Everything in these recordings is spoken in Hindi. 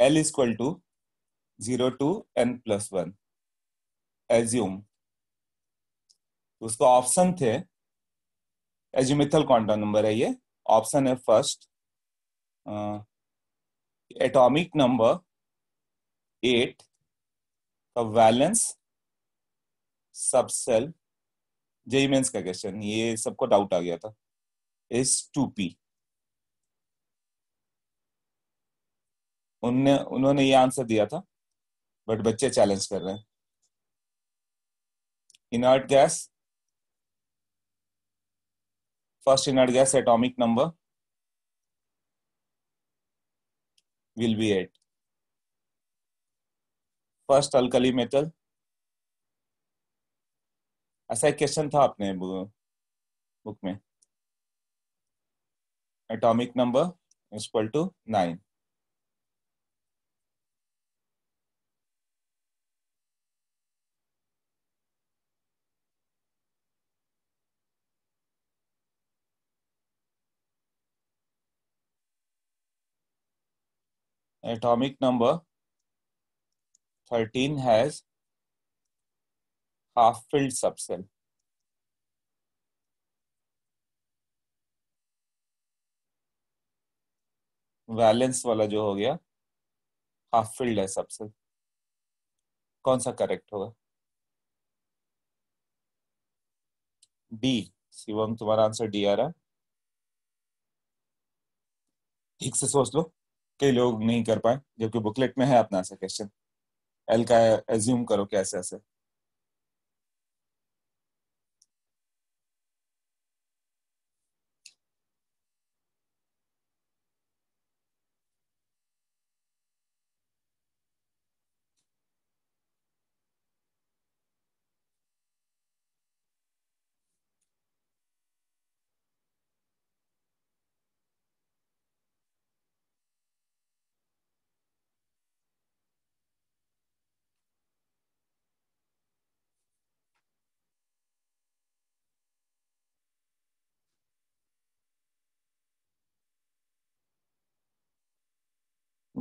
L is equal to 0 to n plus 1. Assume. तो उसका ऑप्शन थे एजुमिथल क्वांटम नंबर है ये ऑप्शन है फर्स्ट एटॉमिक नंबर एट का वैलेंस सबसेल जेईमेंस का क्वेश्चन ये सबको डाउट आ गया था इस टू पी उनने उन्होंने ये आंसर दिया था बट बच्चे चैलेंज कर रहे हैं inert gas first inert gas atomic number will be eight first alkali metal ऐसा एक क्वेश्चन था आपने बुक में atomic number is equal to nine atomic number 13 has half-filled subshell. Valence वाला जो हो गया हाफ फील्ड है सबसे कौन सा करेक्ट होगा डी शिवम तुम्हारा आंसर डी आ रहा ठीक से सोच लो कई लोग नहीं कर पाए जबकि बुकलेट में है अपना ऐसा क्वेश्चन एल का एज्यूम करो कि ऐसे ऐसे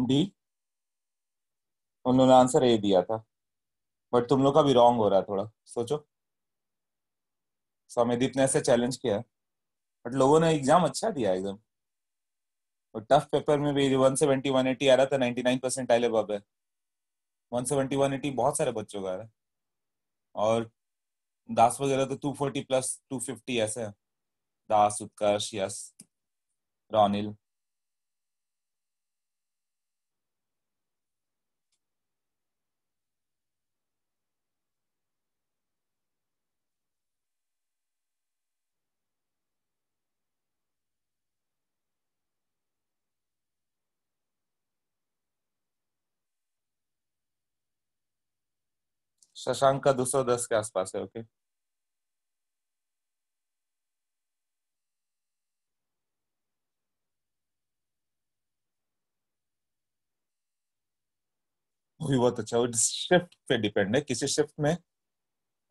डी उन्होंने आंसर ए दिया था बट तुम लोग का भी रॉन्ग हो रहा है थोड़ा सोचो स्वामीदीप ने ऐसे चैलेंज किया बट लोगों ने एग्जाम अच्छा दिया एकदम और टफ पेपर में भी वन सेवेंटी वन एटी आ रहा था नाइन परसेंट लेवे वन सेवेंटी वन एटी बहुत सारे बच्चों का आ रहा है और दास वगैरह तो two forty plus two fifty ऐसे दास उत्कर्ष यस रॉनिल शशांक का 210 के आसपास है ओके भी बहुत अच्छा शिफ्ट पे डिपेंड है किसी शिफ्ट में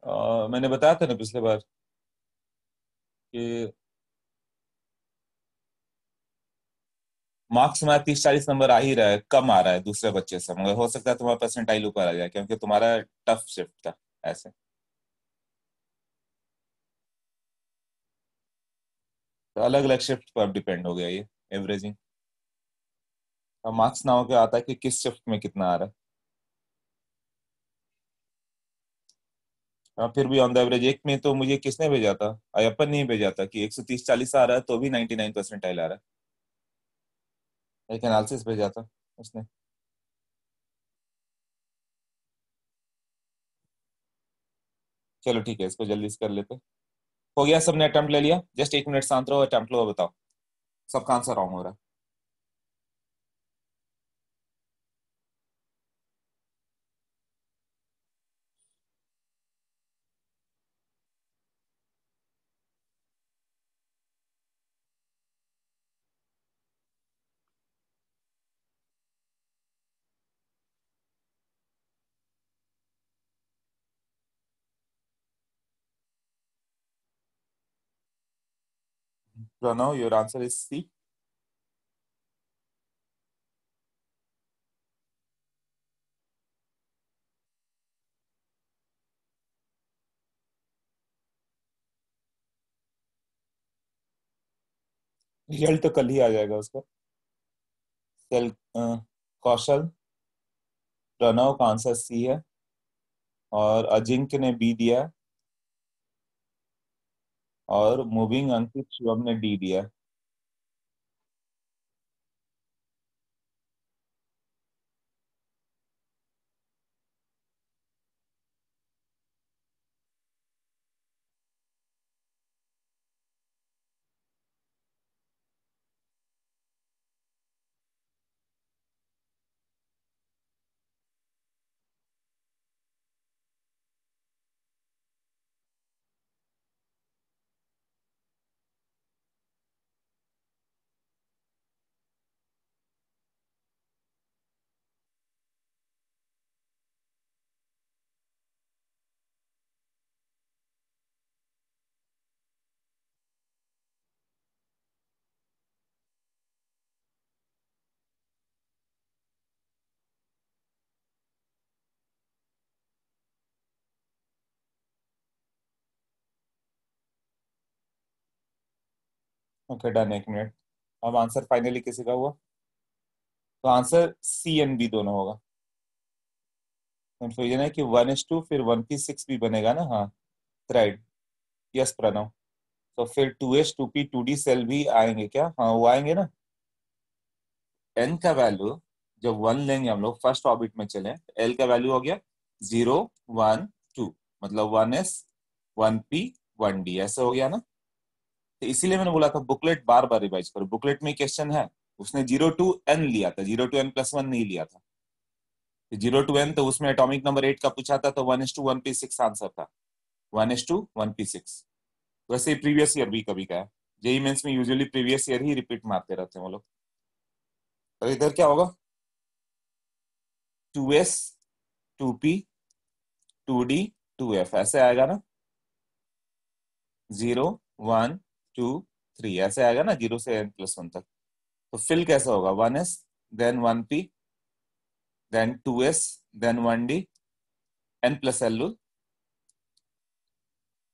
आ, मैंने बताया था ना पिछले बार कि मार्क्स तुम्हारा तीस चालीस नंबर आ ही रहा है कम आ रहा है दूसरे बच्चे से मगर हो सकता है तुम्हारा परसेंटाइल ऊपर आ जाए क्योंकि तुम्हारा टफ शिफ्ट था ऐसे तो अलग अलग शिफ्ट पर डिपेंड हो गया ये एवरेजिंग अब मार्क्स ना होकर आता है कि किस शिफ्ट में कितना आ रहा है फिर भी ऑन द एवरेज एक में तो मुझे किसने भेजा था अयपन नहीं भेजा था कि तीस चालीस आ रहा है तो भी नाइनटी नाइन परसेंटाइल आ रहा है एक एनालिसिस भेजा था उसने चलो ठीक है इसको जल्दी से कर लेते हो गया सबने अटेम्प्ट ले लिया जस्ट एक मिनट शांत रहो अटेम्प्ट लो बताओ सबका आंसर रॉन्ग हो रहा है Pranav, your answer is C. Real तो कल ही आ जाएगा उसका सेल कौशल प्रणव का आंसर सी है और अजिंक्य ने बी दिया है और मूविंग अंकित शिवम ने डी दिया ओके डन एक मिनट अब आंसर फाइनली किसी का हुआ तो आंसर सी एंड बी दोनों होगा कंफ्यूजन है कि वन इज टू फिर वन पी सिक्स भी बनेगा ना हाँ राइट यस प्रणव तो फिर two H two P two D cell भी आएंगे क्या हाँ वो आएंगे ना एन का वैल्यू जब वन लेंगे हम लोग फर्स्ट ऑर्बिट में चले एल का वैल्यू हो गया जीरो वन टू मतलब one S one P one D ऐसे हो गया ना तो इसीलिए मैंने बोला था बुकलेट बार बार रिवाइज करो बुकलेट में क्वेश्चन है उसने जीरो टू एन लिया था zero to N plus one नहीं लिया था जीरो टू एन तो उसमें एटॉमिक नंबर एट का पूछा था तो one S two one P six answer था one S two one P six वैसे ही प्रीवियस ईयर भी कभी का है जेई मेन्स e में यूजली प्रीवियस ईयर ही रिपीट मारते रहते हैं वो लोग तो इधर क्या होगा two S two P two D two F ऐसे आएगा ना जीरो वन टू थ्री ऐसे आएगा ना जीरो से एन प्लस वन तक तो फिल कैसा होगा one S then one P then two S then one D N plus L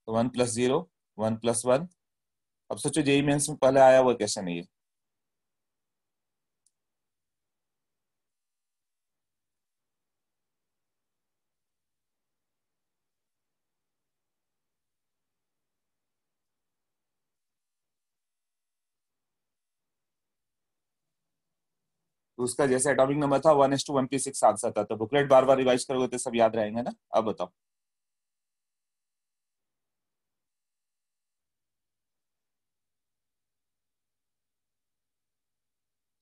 तो one plus zero one plus one अब सोचो जेई मेन्स e में पहले आया हुआ क्वेश्चन है ये उसका जैसे एटॉमिक नंबर था one S two one P six answer था, था तो बुकलेट बार बार रिवाइज करोगे तो सब याद रहेंगे ना अब बताओ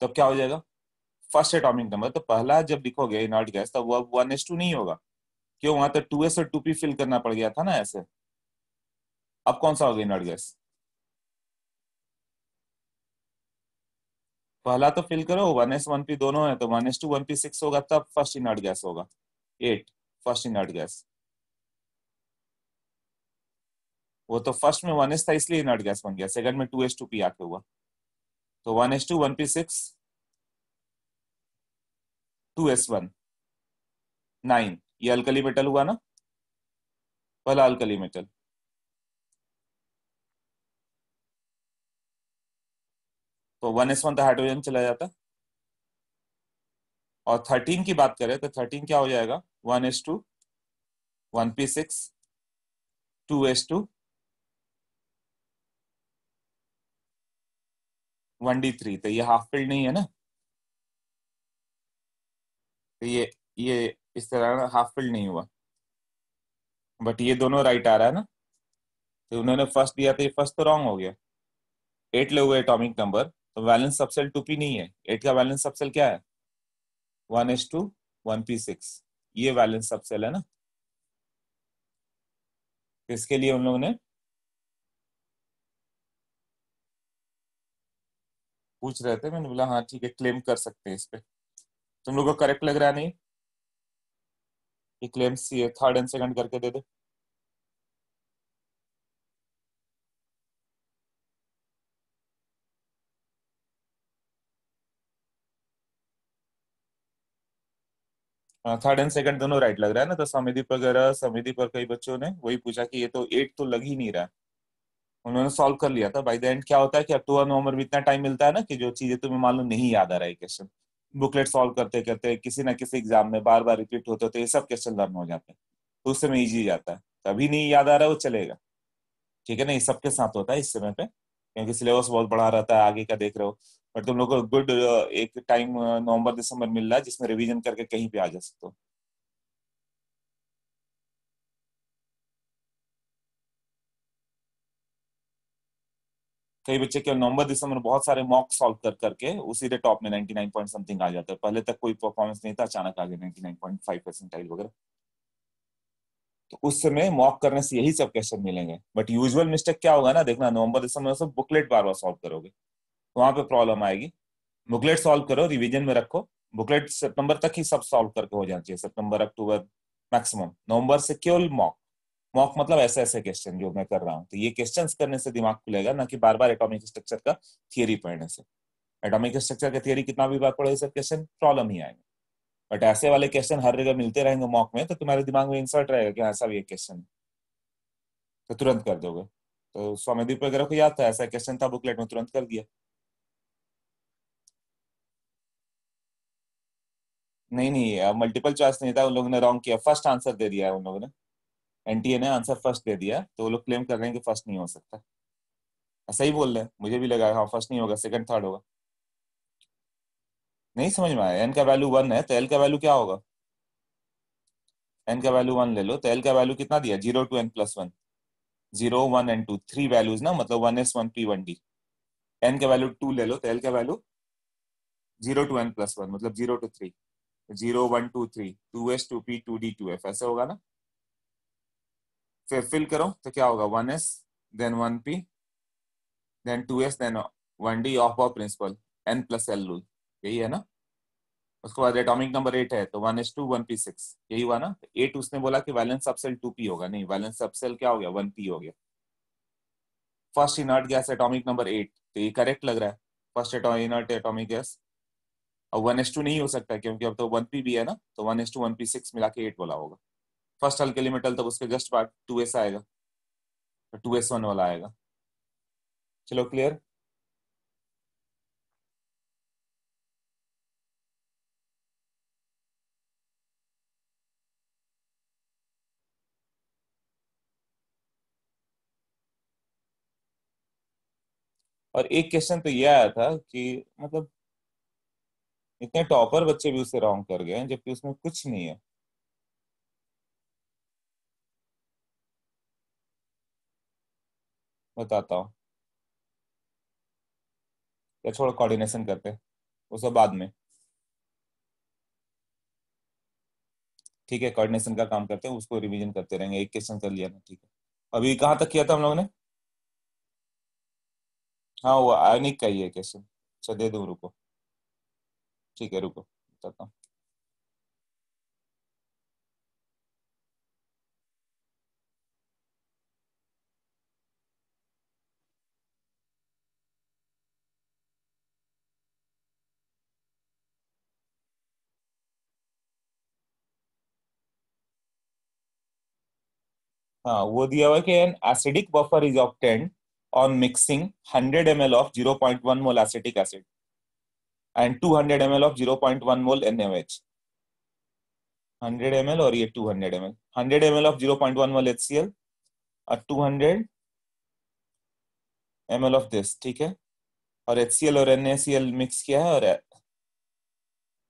तो क्या हो जाएगा फर्स्ट एटॉमिक नंबर तो पहला जब लिखोगे इनॉर्ट गैस तो वो अब वन एस टू नहीं होगा क्यों वहां तो टू एस और टू पी फिल करना पड़ गया था ना ऐसे अब कौन सा होगा इनऑर्ट गैस पहला तो फिल करो वन एस वन पी दोनों है तो one S two one P six होगा तब फर्स्ट इनर्ट गैस होगा एट फर्स्ट इनर्ट गैस वो तो फर्स्ट में वन एस था इसलिए इनर्ट गैस बन गया सेकंड में टू एस टू पी आके हुआ तो one S two one P six two s one nine ये अल्कली मेटल हुआ ना पहला अल्कली मेटल तो वन एस वन तो हाइड्रोजन चला जाता और थर्टीन की बात करें तो थर्टीन क्या हो जाएगा one S two one P six two S two one d three तो ये हाफ फील्ड नहीं है ना तो ये ये इस तरह हाफ फील्ड नहीं हुआ बट ये दोनों राइट आ रहा है ना तो उन्होंने फर्स्ट दिया तो ये फर्स्ट तो रॉन्ग हो गया एट लोग एटॉमिक नंबर तो वैलेंस सबसेल टू पी नहीं है एट का वैलेंस सबसेल क्या है one S two one P six ये वैलेंस सबसेल है ना इसके लिए हम लोगों ने पूछ रहे थे मैंने बोला हाँ ठीक है क्लेम कर सकते हैं इस पे तुम लोगों को करेक्ट लग रहा नहीं क्लेम्स ये थर्ड एंड सेकंड करके दे दो थर्ड एंड सेकंड दोनों राइट लग रहा है ना तो समिति वगैरह समिधि पर कई बच्चों ने वही पूछा कि ये तो एट तो लग ही नहीं रहा उन्होंने सॉल्व कर लिया था बाई द एंड क्या होता है कि अक्टूबर तो नवंबर में इतना टाइम मिलता है ना कि जो चीजें तुम्हें मालूम नहीं याद आ रहा है क्वेश्चन बुकलेट सॉल्व करते करते किसी ना किसी एग्जाम में बार बार रिपीट होते होते ये सब क्वेश्चन लर्न हो जाते हैं तो उस समय ईजी जाता है अभी नहीं याद आ रहा है वो चलेगा ठीक है ना ये सबके साथ होता है इस समय पे क्योंकि सिलेबस बहुत बड़ा रहता है आगे का देख रहे हो बट तुम लोग को गुड एक टाइम नवंबर दिसंबर मिल रहा है जिसमें रिविजन करके कहीं पे आ जा सकते हो कई बच्चे क्या नवंबर दिसंबर बहुत सारे मॉक सॉल्व कर करके उसी दे टॉप में 99 पॉइंट समथिंग आ जाता है पहले तक कोई परफॉर्मेंस नहीं था अचानक आ गया 99.5 परसेंटाइल वगैरह तो उस समय मॉक करने से यही सब क्वेश्चन मिलेंगे बट यूजुअल मिस्टेक क्या होगा ना देखना नवंबर दिसंबर में सब बुकलेट बार बार सॉल्व करोगे वहां पे प्रॉब्लम आएगी बुकलेट सॉल्व करो रिविजन में रखो बुकलेट सितंबर तक ही सब सॉल्व करके हो जाना चाहिए सितंबर अक्टूबर मैक्सिमम नवंबर से केवल मॉक मॉक मतलब ऐसे ऐसे क्वेश्चन जो मैं कर रहा हूँ तो ये क्वेश्चन करने से दिमाग खुलेगा ना कि बार बार एटॉमिक स्ट्रक्चर का थियरी पढ़ने से एटॉमिक स्ट्रक्चर का थियरी कितना भी बार पढ़ो ये सब क्वेश्चन प्रॉब्लम ही आएंगे बट ऐसे वाले क्वेश्चन हर जगह मिलते रहेंगे मॉक में तो तुम्हारे दिमाग में इंसर्ट रहेगा कि हाँ, ऐसा भी एक क्वेश्चन है तो तुरंत कर दोगे तो दीप वगैरह को याद था ऐसा क्वेश्चन था बुकलेट में तुरंत कर दिया नहीं नहीं मल्टीपल चॉइस नहीं था उन लोगों ने रॉन्ग किया फर्स्ट आंसर दे दिया है उन लोगों ने एनटीए ने आंसर फर्स्ट दे दिया तो वो लोग क्लेम कर रहे हैं कि फर्स्ट नहीं हो सकता सही बोल रहे हैं मुझे भी लगा हाँ फर्स्ट नहीं होगा सेकंड थर्ड होगा नहीं समझ में आया एन का वैल्यू वन है तो एल का वैल्यू क्या होगा एन का वैल्यू वन ले लो तो एल का वैल्यू कितना दिया zero to N plus one zero one n two three values ना मतलब one S one P one D n का वैल्यू टू ले लो तो एल का value zero to N plus one मतलब zero to three zero one two three two S two P two D two F ऐसे होगा ना फिर फिल करो तो क्या होगा one S then one P then two S then one d aufbau principle n plus l rule यही है ना उसके बाद एटॉमिक नंबर एट है तो one S two one P six यही हुआ ना एट तो उसने बोला कि वैलेंस सबसेल टू पी होगा नहीं वैलेंस सबसेल क्या हो गया वन पी हो गया first inert gas atomic number eight तो ये करेक्ट लग रहा है फर्स्ट इनर्ट एटॉमिक गैस अब वन एस टू नहीं हो सकता क्योंकि अब तो वन पी भी है ना तो one S two one P six मिला के एट बोला होगा फर्स्ट हल्के मेटल तब उसके जस्ट बाद टू एस आएगा टू एस वन वाला आएगा चलो क्लियर और एक क्वेश्चन तो ये आया था कि मतलब इतने टॉपर बच्चे भी उसे रॉन्ग कर गए हैं जबकि उसमें कुछ नहीं है बताता हूं या छोड़ कोऑर्डिनेशन करते वो सब बाद में ठीक है कोऑर्डिनेशन का काम करते हैं उसको रिवीजन करते रहेंगे एक क्वेश्चन कर लिया ना ठीक है अभी कहाँ तक किया था हम लोगों ने हाँ वो अनिक का ही है कैसे अच्छा दे दूँ रुको ठीक है रुको बताता हूँ हाँ वो दिया हुआ कि an acidic buffer is obtained on mixing 100 ml of 0.1 mole acetic acid and 200 ml of 0.1 mole NaOH. 100 ml और ये 200 ml. 100 ml of 0.1 mole HCl और 200 ml of this, ठीक है? और HCl और NaCl मिक्स किया है और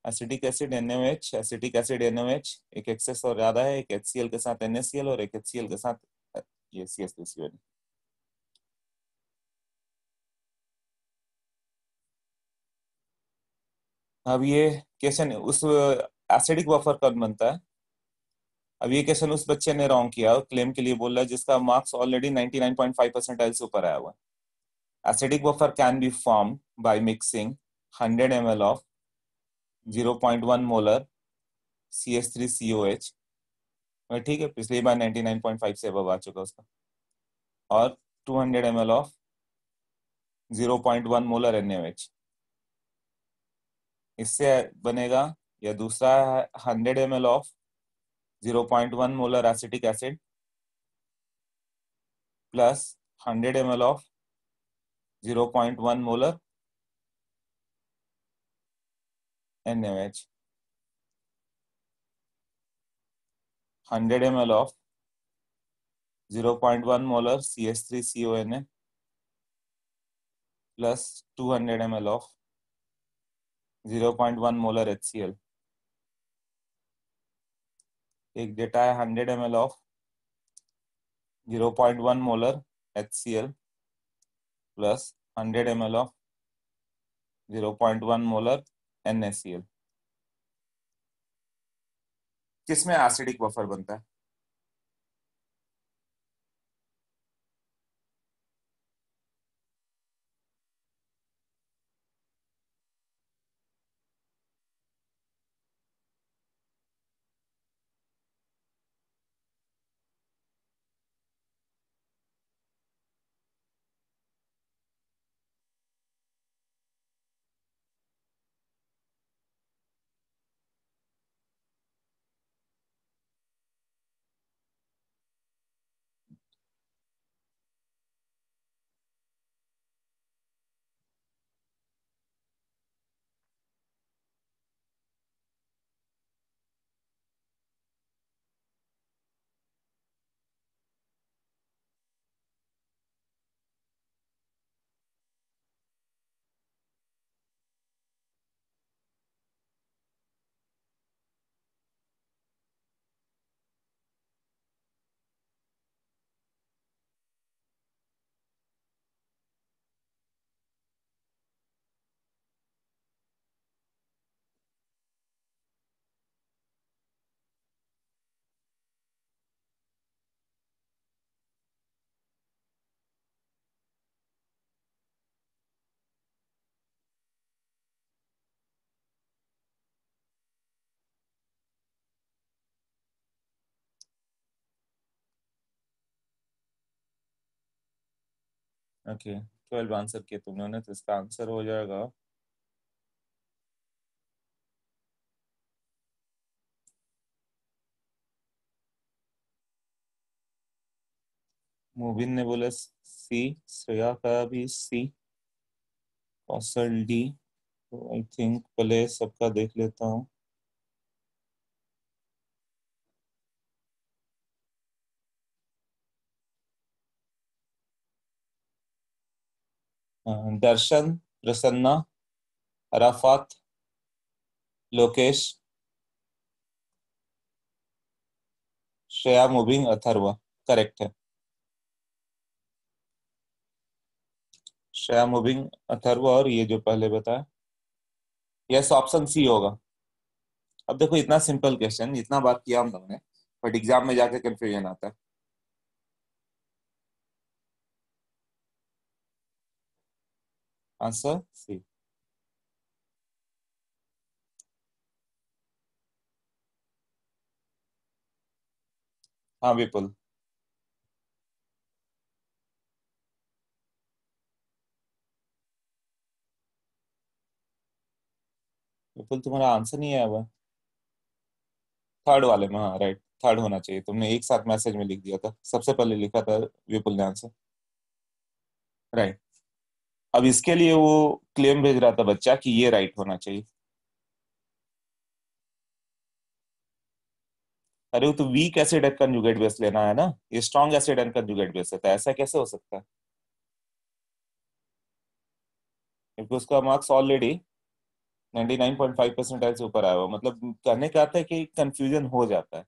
acetic acid NaOH, acetic acid NaOH, एक एक्सेस और ज्यादा है, एक HCl के साथ NaCl और एक HCl के साथ ये CH3CO अब ये क्वेश्चन उस एसिडिक बफर कब बनता है अब ये क्वेश्चन उस बच्चे ने रॉन्ग किया क्लेम के लिए बोल रहा है जिसका मार्क्स ऑलरेडी 99.5 परसेंटाइल से ऊपर आया हुआ है acidic buffer can be form by mixing 100 m l of 0.1 molar C S three C O H ठीक है पिछली बार 99.5 से अब आ चुका उसका और 200 m l of one molar N H इससे बनेगा या दूसरा है hundred m l of zero point one molar acetic acid plus hundred m l of zero point one molar N M H hundred m l of zero point one molar C S three C O N A plus two hundred m l of zero point one molar H C L एक डेटा है hundred m l of zero point one molar H C L plus hundred m l of zero point one molar N S C L किसमें एसिडिक बफर बनता है ओके ट्वेल्व आंसर किए तुम लोगों ने तो इसका आंसर हो जाएगा मोबिन ने बोला सी श्रेया का भी सी कौशल डी तो आई थिंक पहले सबका देख लेता हूँ दर्शन प्रसन्ना अराफात लोकेश श्रेया मुबिंग अथर्व करेक्ट है श्रेया मुबिंग अथर्व और ये जो पहले बताया यस ऑप्शन सी होगा अब देखो इतना सिंपल क्वेश्चन इतना बात किया हम लोगों ने बट एग्जाम में जाके कंफ्यूजन आता है Answer C. हाँ विपुल विपुल तुम्हारा आंसर नहीं आया हुआ थर्ड वाले में हाँ राइट थर्ड होना चाहिए तुमने एक साथ मैसेज में लिख दिया था सबसे पहले लिखा था विपुल ने आंसर राइट अब इसके लिए वो क्लेम भेज रहा था बच्चा कि ये राइट होना चाहिए अरे वो तो weak acid and conjugate base लेना है ना ये strong acid and conjugate base है तो ऐसा कैसे हो सकता है उसका मार्क्स ऑलरेडी 99.5 परसेंट से ऊपर आया हुआ मतलब कहने का आता है कि कंफ्यूजन हो जाता है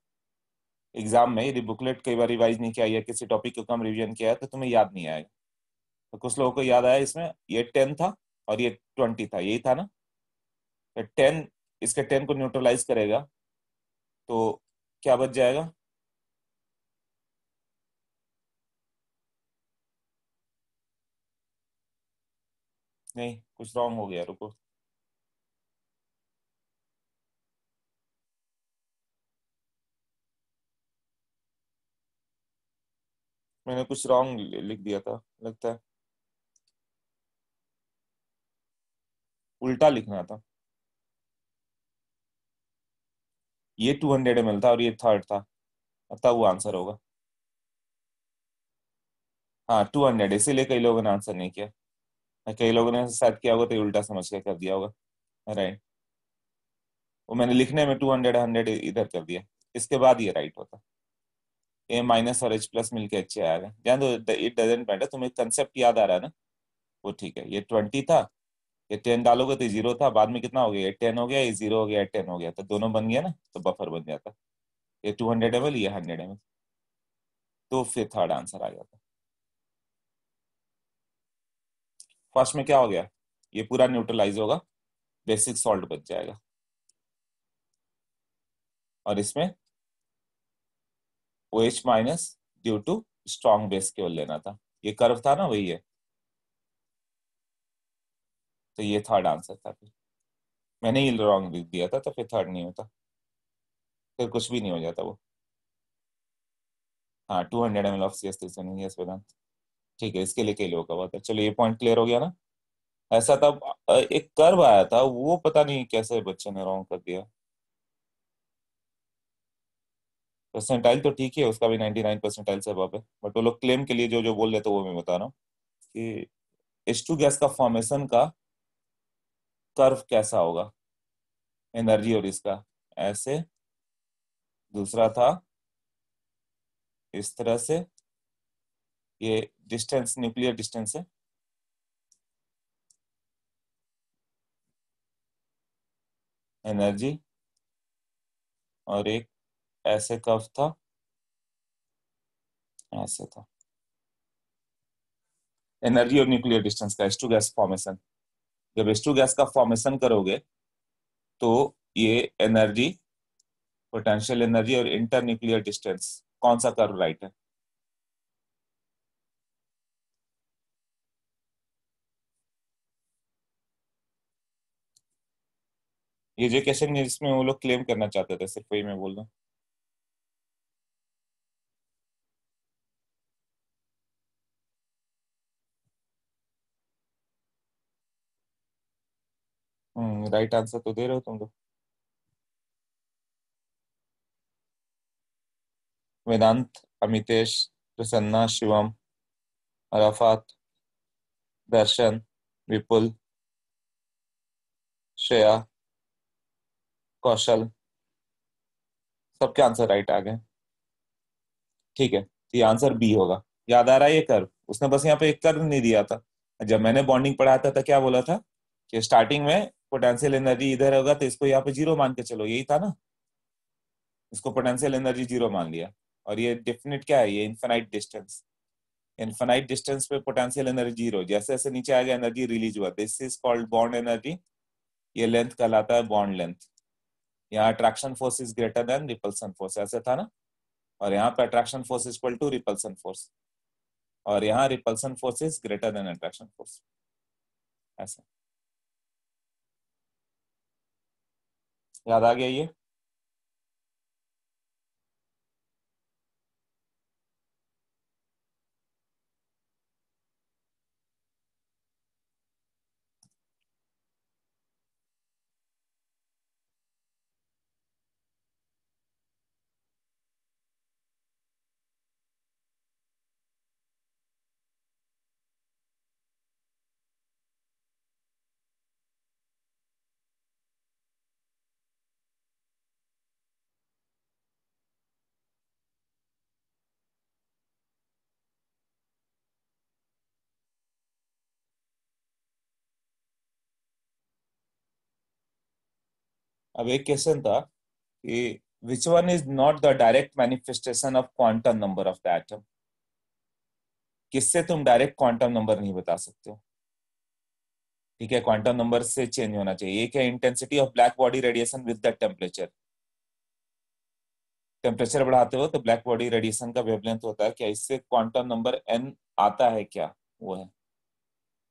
एग्जाम में यदि बुकलेट कई बार रिवाइज नहीं किया या किसी टॉपिक को कम रिविजन किया है तो तुम्हें याद नहीं आएगा तो कुछ लोगों को याद आया इसमें ये टेन था और ये ट्वेंटी था यही था ना तो टेन इसके टेन को न्यूट्रलाइज करेगा तो क्या बच जाएगा नहीं कुछ रॉन्ग हो गया रुको मैंने कुछ रॉन्ग लिख दिया था लगता है उल्टा लिखना था ये टू हंड्रेड एम था और ये थर्ड था अब तब वो आंसर होगा हाँ टू हंड्रेड इसीलिए कई लोगों ने आंसर नहीं किया हाँ, कई लोगों ने शायद किया होगा तो उल्टा समझ के कर दिया होगा राइट वो मैंने लिखने में टू हंड्रेड हंड्रेड इधर कर दिया इसके बाद ये राइट होता ए माइनस और एच प्लस मिलकर अच्छे आएगा ध्यान दो इट डजेंट मैटर तुम्हें कंसेप्ट याद आ रहा है ना वो ठीक है ये ट्वेंटी था ये टेन डालोगे तो जीरो था बाद में कितना हो गया टेन हो गया ये जीरो हो गया टेन हो गया तो दोनों बन गया ना तो बफर बन जाता ये टू हंड्रेड एम ये हंड्रेड एम तो फिर थर्ड आंसर आ जाता फर्स्ट में क्या हो गया ये पूरा न्यूट्रलाइज होगा बेसिक सॉल्ट बच जाएगा और इसमें O H minus due to strong base केवल लेना था ये कर्व था ना वही है तो ये थर्ड आंसर था फिर मैंने ही रॉन्ग लिख दिया था तो फिर थर्ड नहीं होता फिर कुछ भी नहीं हो जाता वो हाँ two hundred m l of C S yes Vedant ठीक है इसके लिए कई लोगों का बात है चलो ये पॉइंट क्लियर हो गया ना ऐसा था एक कर्व आया था वो पता नहीं कैसे बच्चे ने रॉन्ग कर दिया परसेंटाइल तो ठीक है उसका भी नाइन परसेंटाइल से अबव है बट वो लोग क्लेम के लिए जो जो बोल रहे थे वो मैं बता रहा हूँ कि एस टू गैस का फॉर्मेशन का कर्व कैसा होगा एनर्जी और इसका ऐसे दूसरा था इस तरह से ये डिस्टेंस न्यूक्लियर डिस्टेंस है एनर्जी और एक ऐसे कफ था ऐसे था एनर्जी और न्यूक्लियर डिस्टेंस का एस टू गैस फॉर्मेशन जब एस गैस का फॉर्मेशन करोगे तो ये एनर्जी पोटेंशियल एनर्जी और इंटर न्यूक्लियर डिस्टेंस कौन सा कर्व राइट है ये जो क्वेश्चन जिसमें वो लोग क्लेम करना चाहते थे सिर्फ वही मैं बोल रहा राइट आंसर तो दे रहे हो तुम लोग वेदांत अमितेश प्रसन्ना शिवम अराफात दर्शन विपुल श्रेया कौशल सबके आंसर राइट आ गए ठीक है तो ये आंसर बी होगा याद आ रहा है ये कर उसने बस यहाँ पे एक कर नहीं दिया था जब मैंने बॉन्डिंग पढ़ाया था, तो क्या बोला था कि स्टार्टिंग में पोटेंशियल एनर्जी इधर होगा तो इसको यहाँ पे जीरो मान के चलो यही था ना इसको पोटेंशियल एनर्जी जीरो मान लिया और ये डेफिनेट क्या है ये इन्फेनाइट डिस्टेंस इन्फेनाइट डिस्टेंस पे पोटेंशियल एनर्जी जीरो जैसे जैसे नीचे आ गया एनर्जी रिलीज हुआ this is called bond energy ये लेंथ कहलाता है बॉन्ड लेंथ यहाँ attraction force is greater than repulsion force ऐसे था ना और यहाँ पे attraction force is equal to repulsion force और यहाँ repulsion force is greater than attraction force ऐसा याद आ गया ये अब एक क्वेश्चन था कि which one is not the direct manifestation of quantum number of the atom किससे तुम डायरेक्ट क्वांटम नंबर नहीं बता सकते हो ठीक है क्वांटम नंबर से चेंज होना चाहिए एक है intensity of black body radiation with the temperature temperature बढ़ाते हो तो ब्लैक बॉडी रेडिएशन का वेवलेंथ होता है क्या इससे क्वांटम नंबर एन आता है क्या वो है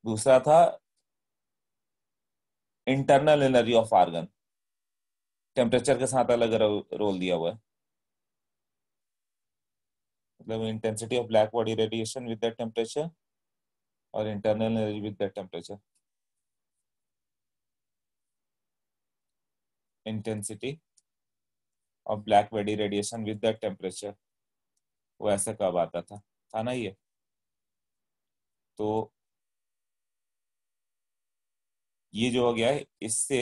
दूसरा था internal energy of argon temperature के साथ अलग रोल दिया हुआ है मतलब intensity of black body radiation with that temperature और internal energy with that temperature intensity of black body radiation with that temperature वो ऐसा कब आता था था ना ये तो ये जो हो गया है इससे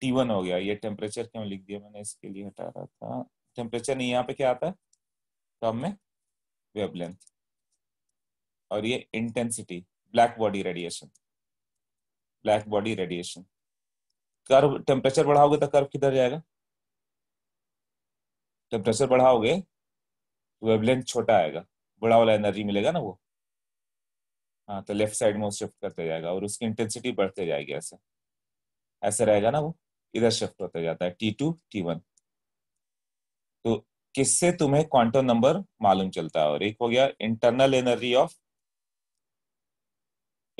टी वन हो गया ये टेम्परेचर क्यों लिख दिया मैंने इसके लिए हटा रहा था टेम्परेचर नहीं यहाँ पे क्या आता है टर्म में वेवलेंथ और ये intensity black body radiation black body radiation curve temperature बढ़ाओगे तो कर्व किधर जाएगा टेम्परेचर बढ़ाओगे तो वेवलेंथ छोटा आएगा बड़ा वाला एनर्जी मिलेगा ना वो हाँ तो लेफ्ट साइड में शिफ्ट करते जाएगा और उसकी इंटेंसिटी बढ़ते जाएगी ऐसे ऐसे रहेगा ना वो इधर शिफ्ट होता जाता है टी टू टी वन तो किससे तुम्हें क्वांटम नंबर मालूम चलता है और एक हो गया internal energy of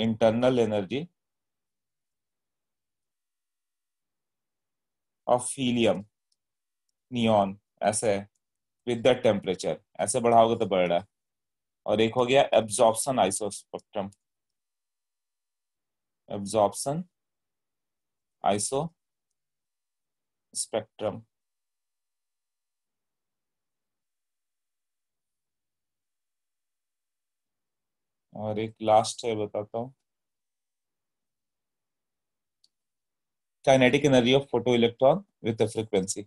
internal energy of helium neon ऐसे विद द टेम्परेचर ऐसे बढ़ाओगे तो बढ़ रहा है और एक हो गया absorption isospectrum absorption iso spectrum और एक लास्ट है बताता हूं kinetic energy of photoelectron with frequency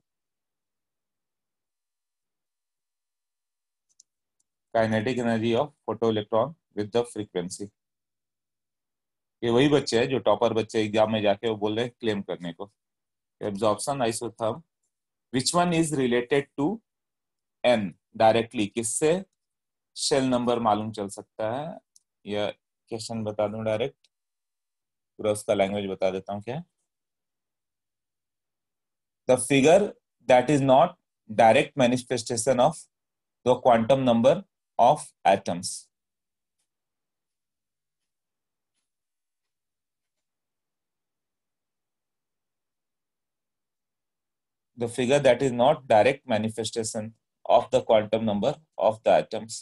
kinetic energy of photoelectron with the frequency ये वही बच्चे हैं जो टॉपर बच्चे एग्जाम में जाके वो बोल रहे हैं क्लेम करने को absorption isotherm which one is related to n directly किससे शेल नंबर मालूम चल सकता है या क्वेश्चन बता दू डायरेक्ट पूरा उसका लैंग्वेज बता देता हूं क्या the figure that is not direct manifestation of the quantum number of atoms the figure that is not direct manifestation of the quantum number of the atoms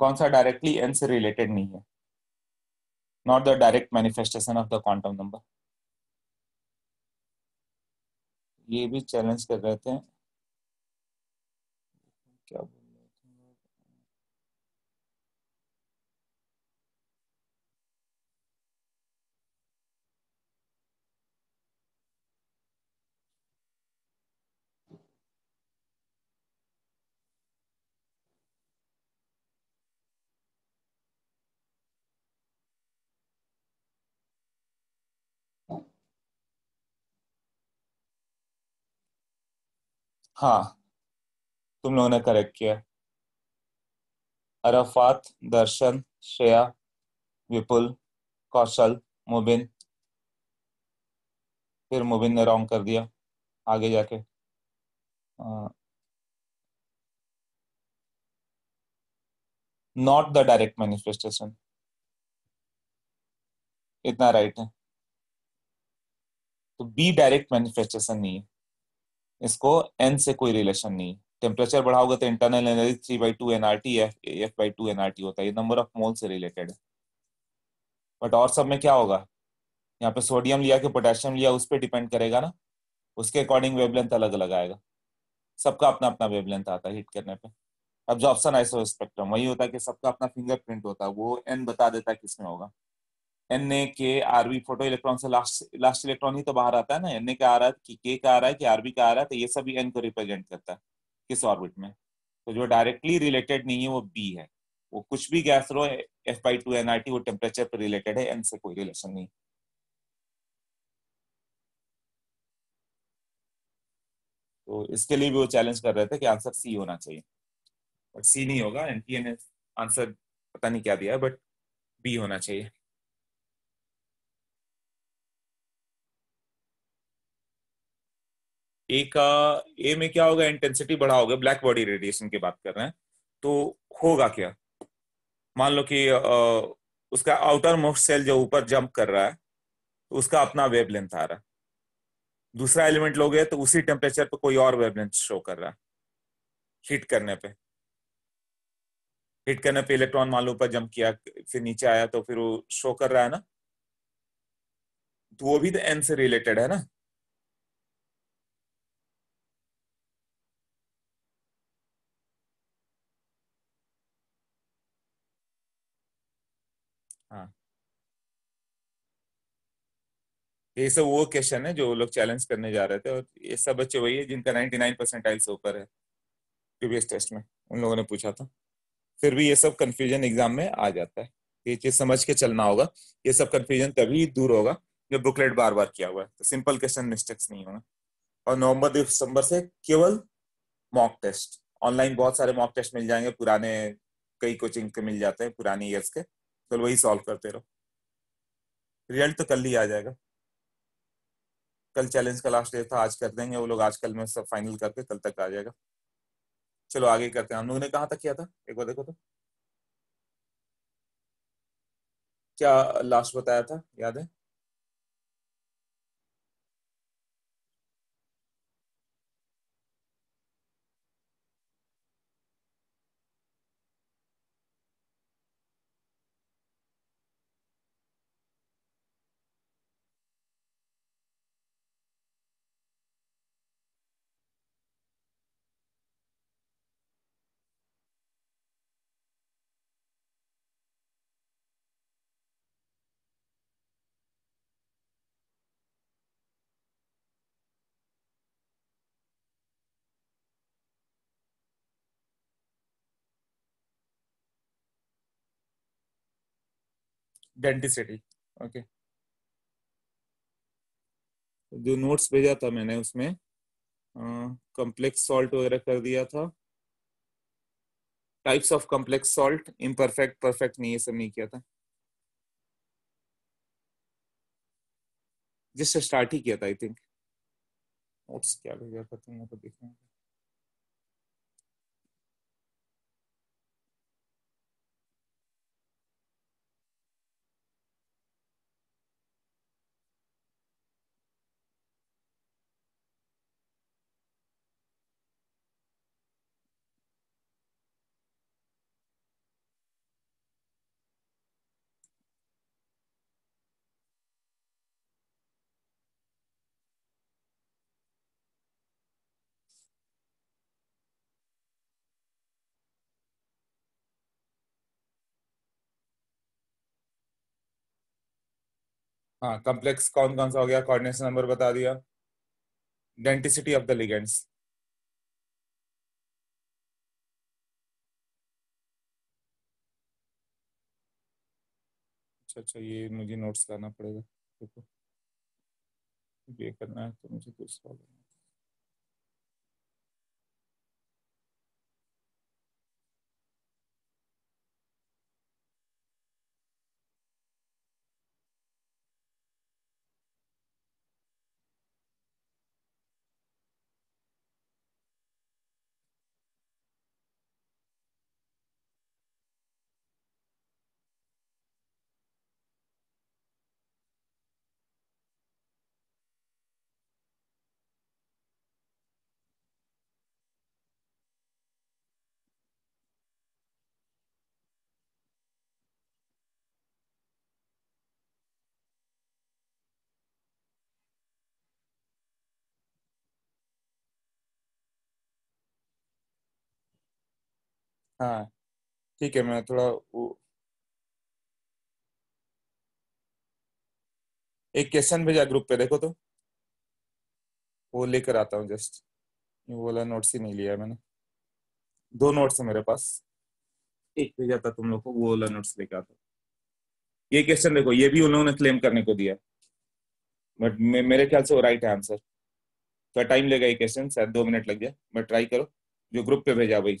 कौन सा डायरेक्टली एन से रिलेटेड नहीं है not the direct manifestation of the quantum number ये भी चैलेंज कर रहे थे क्या बोल हाँ तुम लोगों ने करेक्ट किया अरफात दर्शन श्रेया विपुल कौशल मुबिन फिर मुबिन ने रॉन्ग कर दिया आगे जाके नॉट द डायरेक्ट मैनिफेस्टेशन इतना राइट है तो बी डायरेक्ट मैनिफेस्टेशन नहीं है इसको एन से कोई रिलेशन नहीं टेम्परेचर बढ़ाओगे तो internal energy three by two NRT F F by two T होता है ये नंबर ऑफ मोल से रिलेटेड है बट और सब में क्या होगा यहाँ पे सोडियम लिया कि पोटेशियम लिया उस पर डिपेंड करेगा ना उसके अकॉर्डिंग वेवलेंथ अलग अलग आएगा सबका अपना अपना वेवलेंथ आता है हीट करने पे अब जो ऑप्शन आइसो स्पेक्ट्रम वही होता है कि सबका अपना फिंगरप्रिंट होता है वो एन बता देता है किसमें होगा N A K RB photoelectron से लास्ट लास्ट इलेक्ट्रॉन ही तो बाहर आता है ना एन ए का आ रहा है कि के का आ रहा है कि आरबी का आ रहा है तो ये सभी एन को रिप्रेजेंट करता है किस ऑर्बिट में तो जो डायरेक्टली रिलेटेड नहीं है वो बी है वो कुछ भी गैस रो F by two N R T वो टेम्परेचर पर रिलेटेड है एन से कोई रिलेशन नहीं तो इसके लिए भी वो चैलेंज कर रहे थे कि आंसर सी होना चाहिए बट सी नहीं होगा एन टी एन आंसर पता नहीं क्या दिया बट बी होना चाहिए ए का ए में क्या होगा इंटेंसिटी बढ़ा होगा ब्लैक बॉडी रेडिएशन की बात कर रहे हैं तो होगा क्या मान लो कि उसका आउटर मोस्ट सेल जो ऊपर जंप कर रहा है तो उसका अपना वेब लेंथ आ रहा है दूसरा एलिमेंट लोगे तो उसी टेम्परेचर पर कोई और वेब लेंथ शो कर रहा है हीट करने पे हिट करने पे इलेक्ट्रॉन मान लो ऊपर जंप किया फिर नीचे आया तो फिर वो शो कर रहा है ना तो वो भी तो एन से रिलेटेड है ना ये सब वो क्वेश्चन है जो लोग चैलेंज करने जा रहे थे और ये सब बच्चे वही है जिनका नाइनटी परसेंट परसेंटाइल्स ऊपर है प्रीवियस टेस्ट में उन लोगों ने पूछा था फिर भी ये सब कंफ्यूजन एग्जाम में आ जाता है ये चीज समझ के चलना होगा ये सब कंफ्यूजन तभी दूर होगा जब बुकलेट बार बार किया हुआ है तो सिंपल क्वेश्चन मिस्टेक्स नहीं होगा और नवंबर दिसंबर से केवल मॉक टेस्ट ऑनलाइन बहुत सारे मॉक टेस्ट मिल जाएंगे पुराने कई कोचिंग के मिल जाते हैं पुराने ईयर्स के तो वही सॉल्व करते रहो रिजल्ट तो कल ही आ जाएगा कल चैलेंज का लास्ट डे था आज कर देंगे वो लोग आज कल में सब फाइनल करके कल तक आ जाएगा चलो आगे करते हैं हम लोगों ने कहाँ तक किया था एक बार देखो तो क्या लास्ट बताया था याद है डेंटिसिटी ओके जो नोट्स भेजा था मैंने उसमें कॉम्प्लेक्स सॉल्ट वगैरह कर दिया था types of complex salt imperfect perfect नहीं ये सब नहीं किया था जिससे स्टार्ट ही किया था आई थिंक नोट्स क्या भेजा था तुम लोग तो देखना हाँ कॉम्प्लेक्स कौन कौन सा हो गया कोऑर्डिनेशन नंबर बता दिया डेंटिसिटी ऑफ द लिगेंड्स अच्छा अच्छा ये मुझे नोट्स लाना पड़ेगा देखो ये करना है तो मुझे कुछ प्रॉब्लम हाँ ठीक है मैं थोड़ा वो एक क्वेश्चन भेजा ग्रुप पे देखो तो वो लेकर आता हूँ जस्ट वाला नोट्स ही नहीं लिया मैंने दो नोट्स है मेरे पास एक भेजा था तुम लोग को वो वाला नोट्स लेकर आता ये क्वेश्चन देखो ये भी उन लोगों ने क्लेम करने को दिया बट मेरे ख्याल से वो राइट है आंसर थोड़ा टाइम लेगा ये क्वेश्चन शायद दो मिनट लग गया बट ट्राई करो जो ग्रुप पे भेजा भाई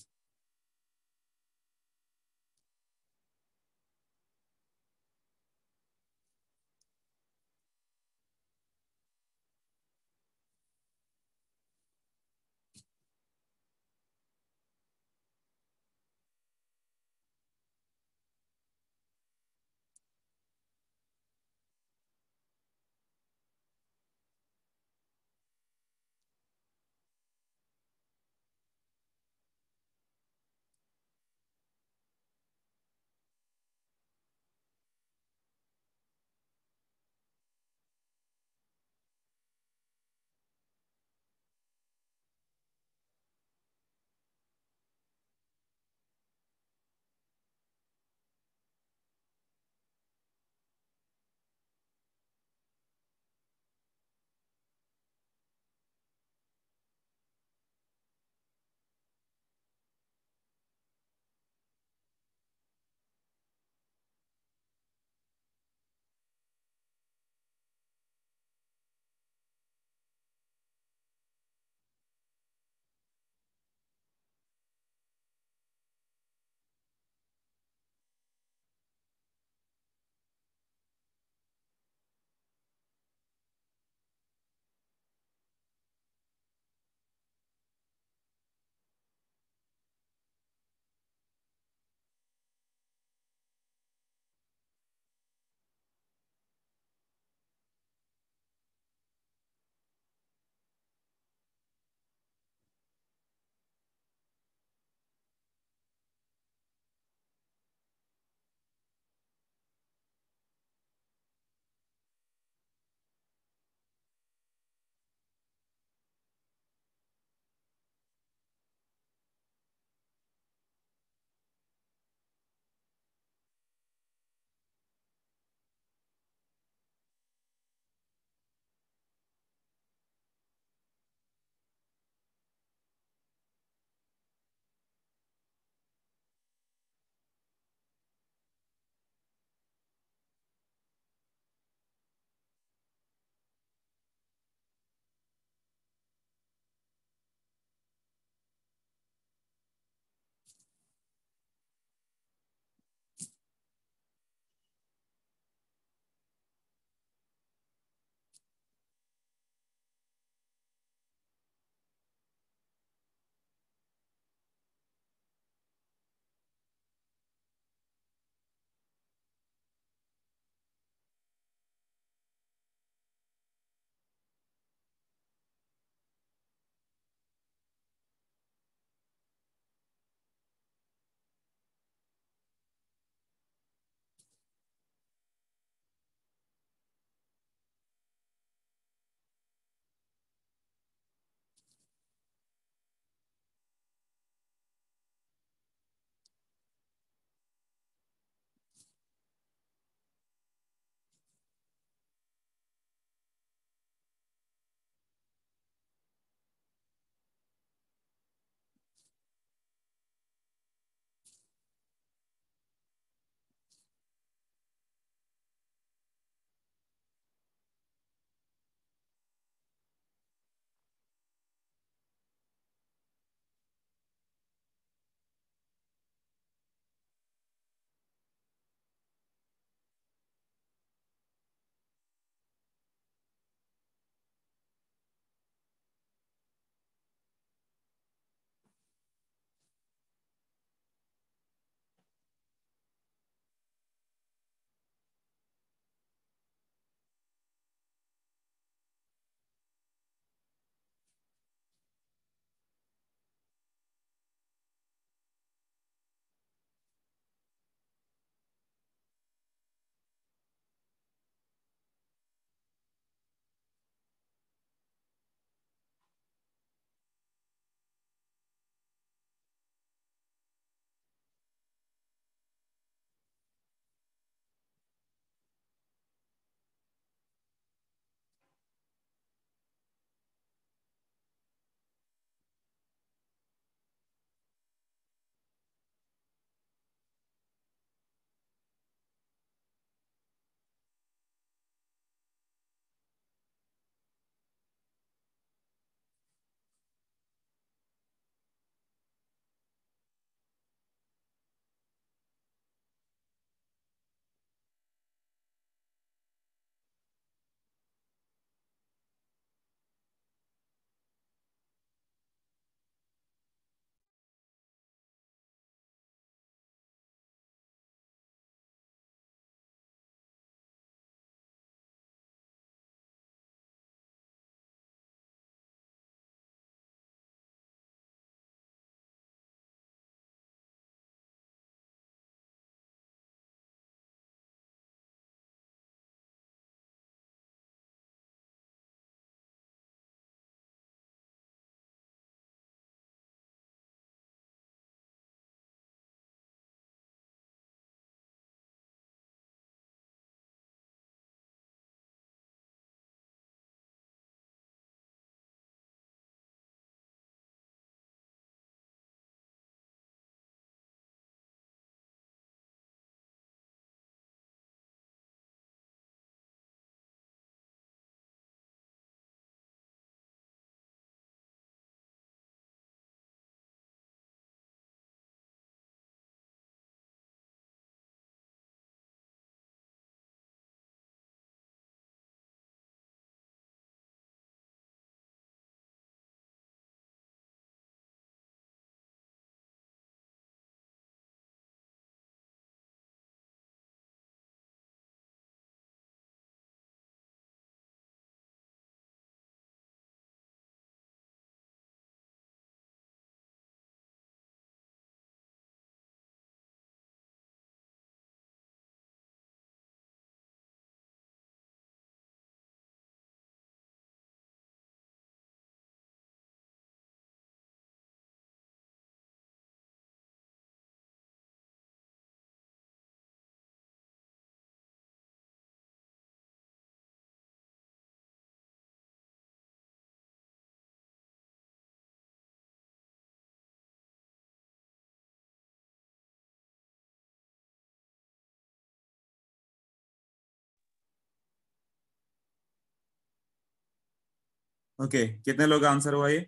ओके okay, कितने लोग आंसर हुआ ये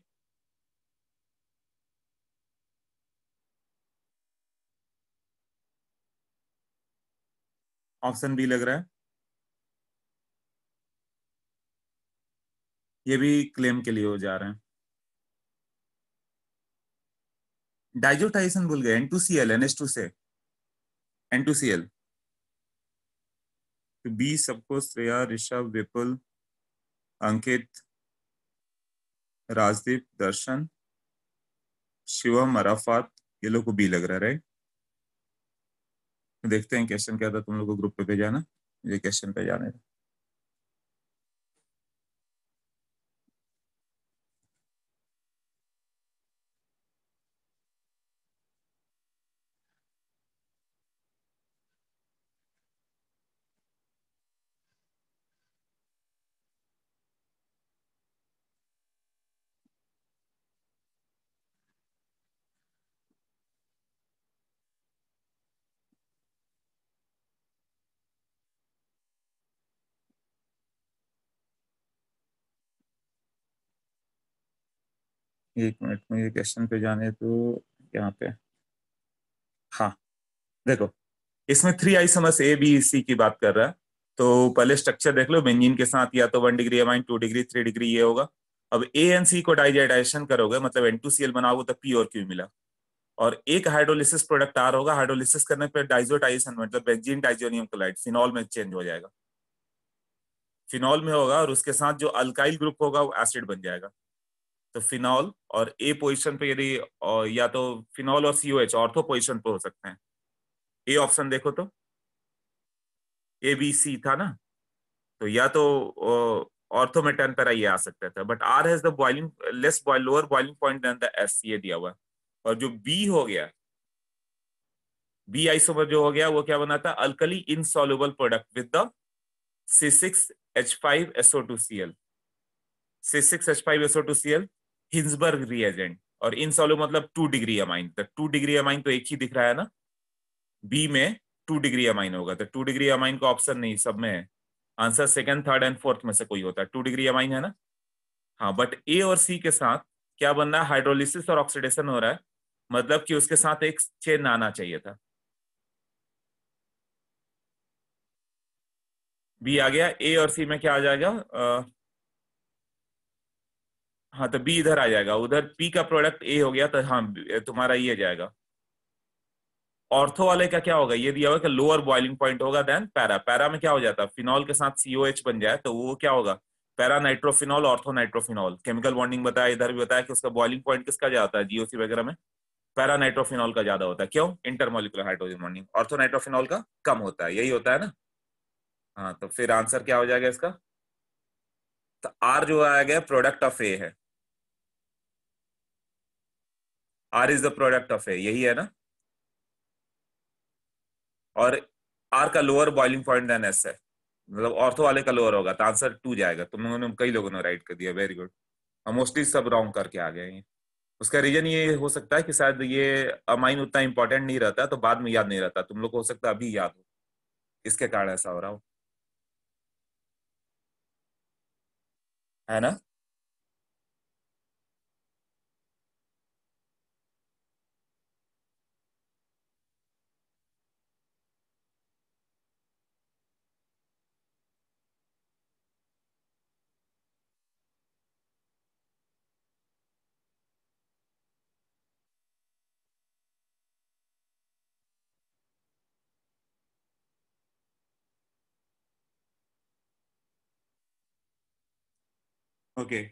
ऑप्शन बी लग रहा है ये भी क्लेम के लिए हो जा रहे हैं डाइजोटाइसन बोल गए N two C L N S two से N two C L B सबको श्रेया ऋषभ विपुल अंकित राजदीप दर्शन शिवम अराफात ये लोग को बी लग रहा है राइट देखते हैं क्वेश्चन क्या था तुम लोग को ग्रुप पे भेजाना मुझे क्वेश्चन पे जाने था एक मिनट मुझे क्वेश्चन पे जाने तो यहाँ पे हाँ देखो इसमें three I समस A B C की बात कर रहा है तो पहले स्ट्रक्चर देख लो बेंजीन के साथ या तो one degree amine two degree three degree ये होगा अब ए एन सी को डाइजेडाइजेशन करोगे मतलब एन टू सी एल बनाओगे तो पी और क्यू मिला और एक हाइड्रोलिसिस प्रोडक्ट आर होगा हाइड्रोलिसिस करने पर डाइजोटाइजेशन मतलब बेंजीन डाइजोनियम क्लोराइड फिनॉल में चेंज हो जाएगा फिनॉल में होगा और उसके साथ जो अल्काइल ग्रुप होगा वो एसिड बन जाएगा तो फिनॉल और ए पोजिशन पे यदि या तो फिनॉल और सीओ एच ऑर्थो पोजिशन पे हो सकते हैं ए ऑप्शन देखो तो ए बी सी था ना तो या तो ऑर्थो में टेन पर ये आ सकता था but R has the boiling less lower boiling point than the S ये दिया हुआ और जो बी हो गया बी आई आइसोमर जो हो गया वो क्या बना था alkali insoluble product with the C six H five SO two C L C six H five SO two C L Hinsberg reagent और इन इनसॉल्यू मतलब टू डिग्री अमाइन तो टू डिग्री अमाइन तो एक ही दिख रहा है ना बी में टू डिग्री अमाइन होगा तो टू डिग्री अमाइन का ऑप्शन नहीं सब में answer second third and fourth में से कोई होता है टू डिग्री अमाइन है ना हाँ बट ए और सी के साथ क्या बनना है हाइड्रोलिसिस और ऑक्सीडेशन हो रहा है मतलब कि उसके साथ एक चेन आना चाहिए था बी आ गया ए और सी में क्या आ जाएगा हाँ तो बी इधर आ जाएगा उधर पी का प्रोडक्ट ए हो गया तो हाँ तुम्हारा ये e जाएगा ऑर्थो वाले का क्या होगा ये दिया होगा कि लोअर बॉइलिंग पॉइंट होगा देन पैरा पैरा में क्या हो जाता है फिनॉल के साथ एच बन जाए तो वो क्या होगा para nitrophenol ortho nitrophenol chemical bonding बताया इधर भी बताया कि उसका बॉइलिंग पॉइंट किसका ज्यादा है जीओसी वगैरह में पैरा नाइट्रोफिनॉल का ज्यादा होता है क्यों intermolecular hydrogen bonding ortho nitrophenol का कम होता है यही होता है ना हाँ तो फिर आंसर क्या हो जाएगा इसका तो आर जो आया गया प्रोडक्ट ऑफ ए है R is the product of A यही है ना और आर का lower boiling point than S है मतलब ऑर्थो वाले का लोअर होगा तो आंसर टू जाएगा तुम तो लोगों ने कई लोगों ने राइट कर दिया वेरी गुड और मोस्टली सब रॉन्ग करके आ गए हैं उसका रीजन ये हो सकता है कि शायद ये अमाइन उतना इंपॉर्टेंट नहीं रहता तो बाद में याद नहीं रहता तुम लोग को हो सकता है अभी याद हो इसके कारण ऐसा हो रहा हो है ना ओके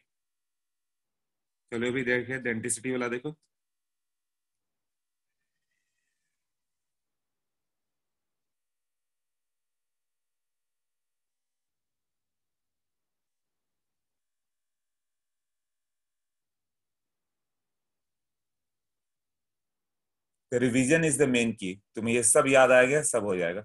चलो भी देखे डेंटिसिटी वाला देखो रिविजन इज द मेन की तुम्हें ये सब याद आएगा सब हो जाएगा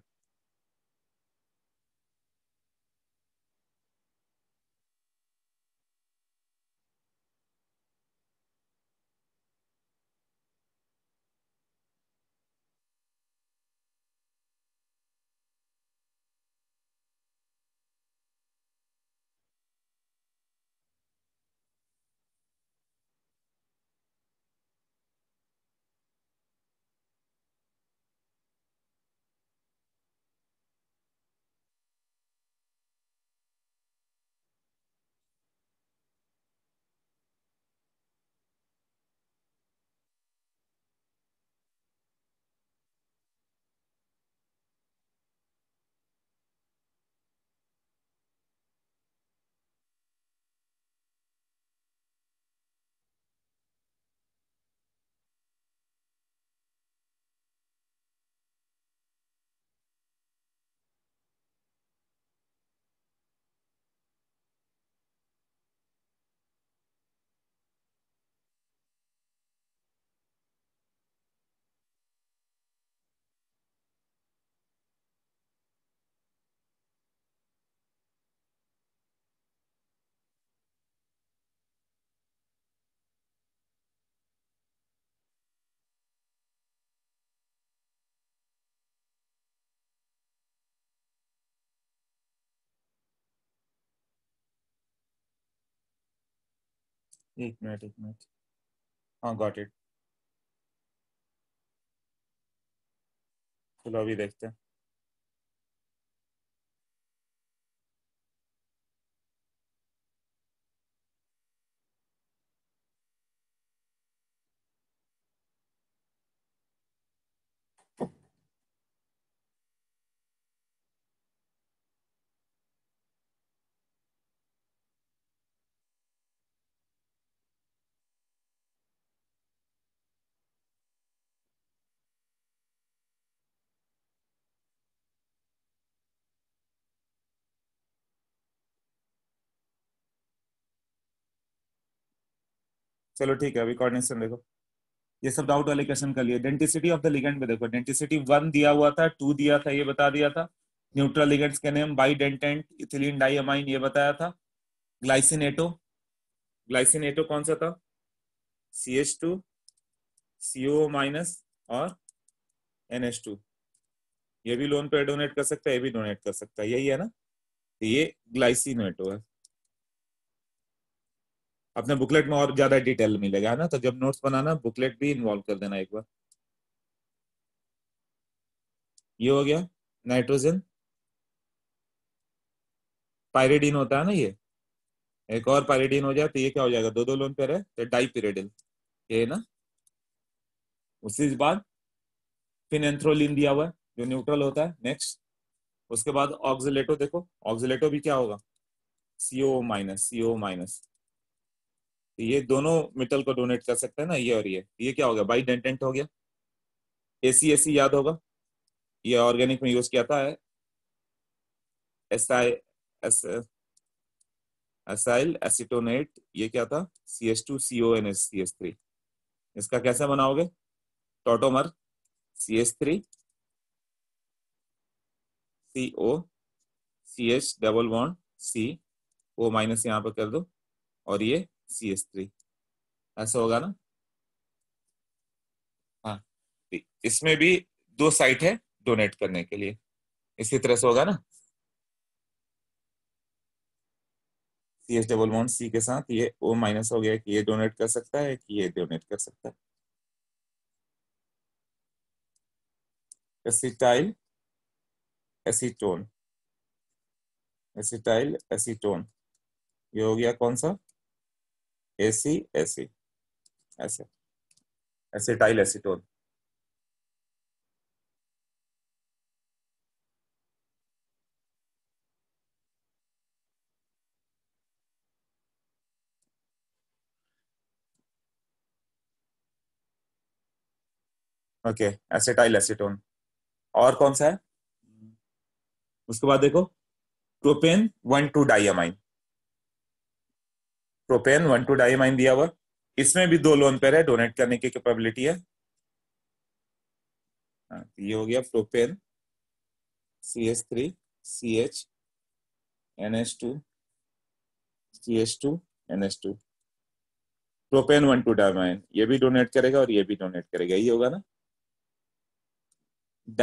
एक मिनट एक मिनट हाँ गॉट इट चलो अभी देखते हैं चलो ठीक है अभी कॉर्डिनेशन देखो ये सब डाउट वाले क्वेश्चन कर लिए डेंटिसिटी ऑफ द लिगेंट में देखो डेंटिसिटी वन दिया हुआ था टू दिया था ये बता दिया था न्यूट्रल लिगेंट्स के name bidentate ethylene diamine ये बताया था ग्लाइसिनेटो ग्लाइसिनेटो कौन सा था C H two CO minus और एन एच टू ये भी लोन पे डोनेट कर सकता है ये भी डोनेट कर सकता है यही है ना तो ये ग्लाइसिनेटो है अपने बुकलेट में और ज्यादा डिटेल मिलेगा है ना तो जब नोट्स बनाना बुकलेट भी इन्वॉल्व कर देना एक बार ये हो गया नाइट्रोजन पायरेडिन होता है ना ये एक और पायरेडिन हो जाए तो ये क्या हो जाएगा दो दो लोन पेर है तो डाइपिरेडिन ये है ना उसी बाद फिनेंथ्रोलिन दिया हुआ है जो न्यूट्रल होता है नेक्स्ट उसके बाद ऑक्सिलेटो देखो ऑक्सिलेटो भी क्या होगा सीओ माइनस सीओ माइनस ये दोनों मेटल को डोनेट कर सकते हैं ना ये और ये ये क्या हो गया बाई डेंटेंट हो गया एसी एसी याद होगा ये ऑर्गेनिक में यूज किया था है एसाइल एसिटोनेट ये क्या था C S two C O N S C S three इसका कैसे बनाओगे tautomer C S three C O C H double one C O minus यहां पर कर दो और ये सी एस थ्री ऐसा होगा ना हाँ इसमें भी दो साइट है डोनेट करने के लिए इसी तरह से होगा ना C S double one C के साथ ये ओ माइनस हो गया कि ये डोनेट कर सकता है कि ये डोनेट कर सकता है एसिटाइल एसीटोन एसिटाइल एसीटोन ये हो गया कौन सा एसी एसी ऐसे acetyl acetone okay acetyl acetone और कौन सा है उसके बाद देखो propane one two diamine propane one two diamine दिया हुआ इसमें भी दो लोन पेयर है डोनेट करने की कैपेबिलिटी है हाँ, ये हो गया propane C H three C H N H two C H two N H two propane one two diamine ये भी डोनेट करेगा और ये भी डोनेट करेगा ये होगा ना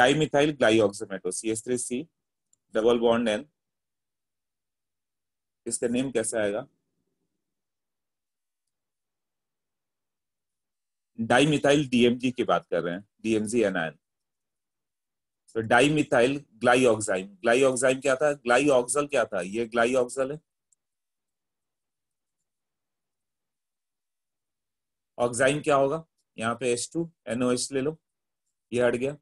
dimethyl glyoximato C S three C double bond N इसका नेम कैसा आएगा डाइमिथाइल डीएमजी की बात कर रहे हैं डीएमजी एनायन तो डाईमिथाइल ग्लाई ग्लाइऑक्साइम क्या था ऑक्सल क्या था ये ऑक्सल है ऑक्साइम क्या होगा यहाँ पे एस टू एनओएच ले लो ये हट गया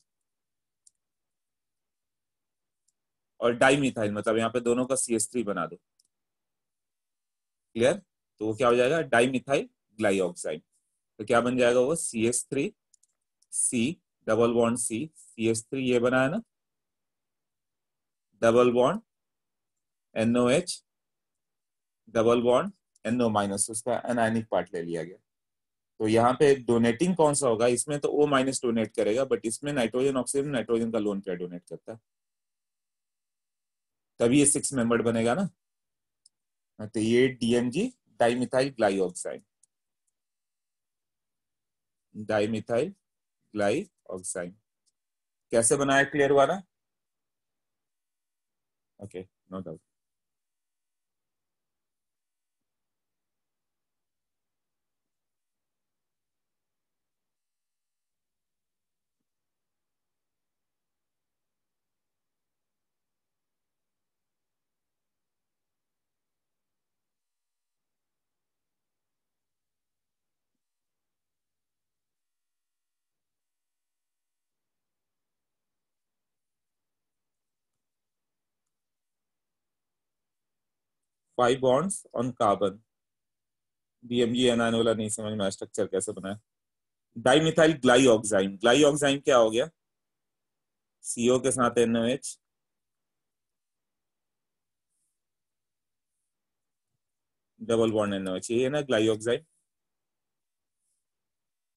और डाइमिथाइल मतलब यहां पे दोनों का सी एस थ्री बना दो क्लियर तो वो क्या हो जाएगा ग्लाई ग्लाइऑक्साइड तो क्या बन जाएगा वो C S three C double bond C C S three ये बना है ना double bond NO H double bond NO minus उसका अनायनिक पार्ट ले लिया गया तो यहाँ पे डोनेटिंग कौन सा होगा इसमें तो ओ माइनस डोनेट करेगा बट इसमें नाइट्रोजन ऑक्सीजन नाइट्रोजन का लोन पेयर डोनेट करता तभी ये सिक्स मेंबर बनेगा ना हाँ, तो ये डीएमजी डाइमिथाइल ग्लाइऑक्साइड ग्लाई ऑक्साइड कैसे बनाया क्लियर वाला okay no doubt five bonds on carbon DMG anion वाला नहीं समझ में स्ट्रक्चर कैसे बनाया डाई मिथाइल ग्लाई डाईमिथाइल ग्लाई ग्लाइऑक्साइम क्या हो गया सीओ के साथ एनओएच डबल बॉन्ड एनओएच ये ना ग्लाई ग्लाइऑक्साइम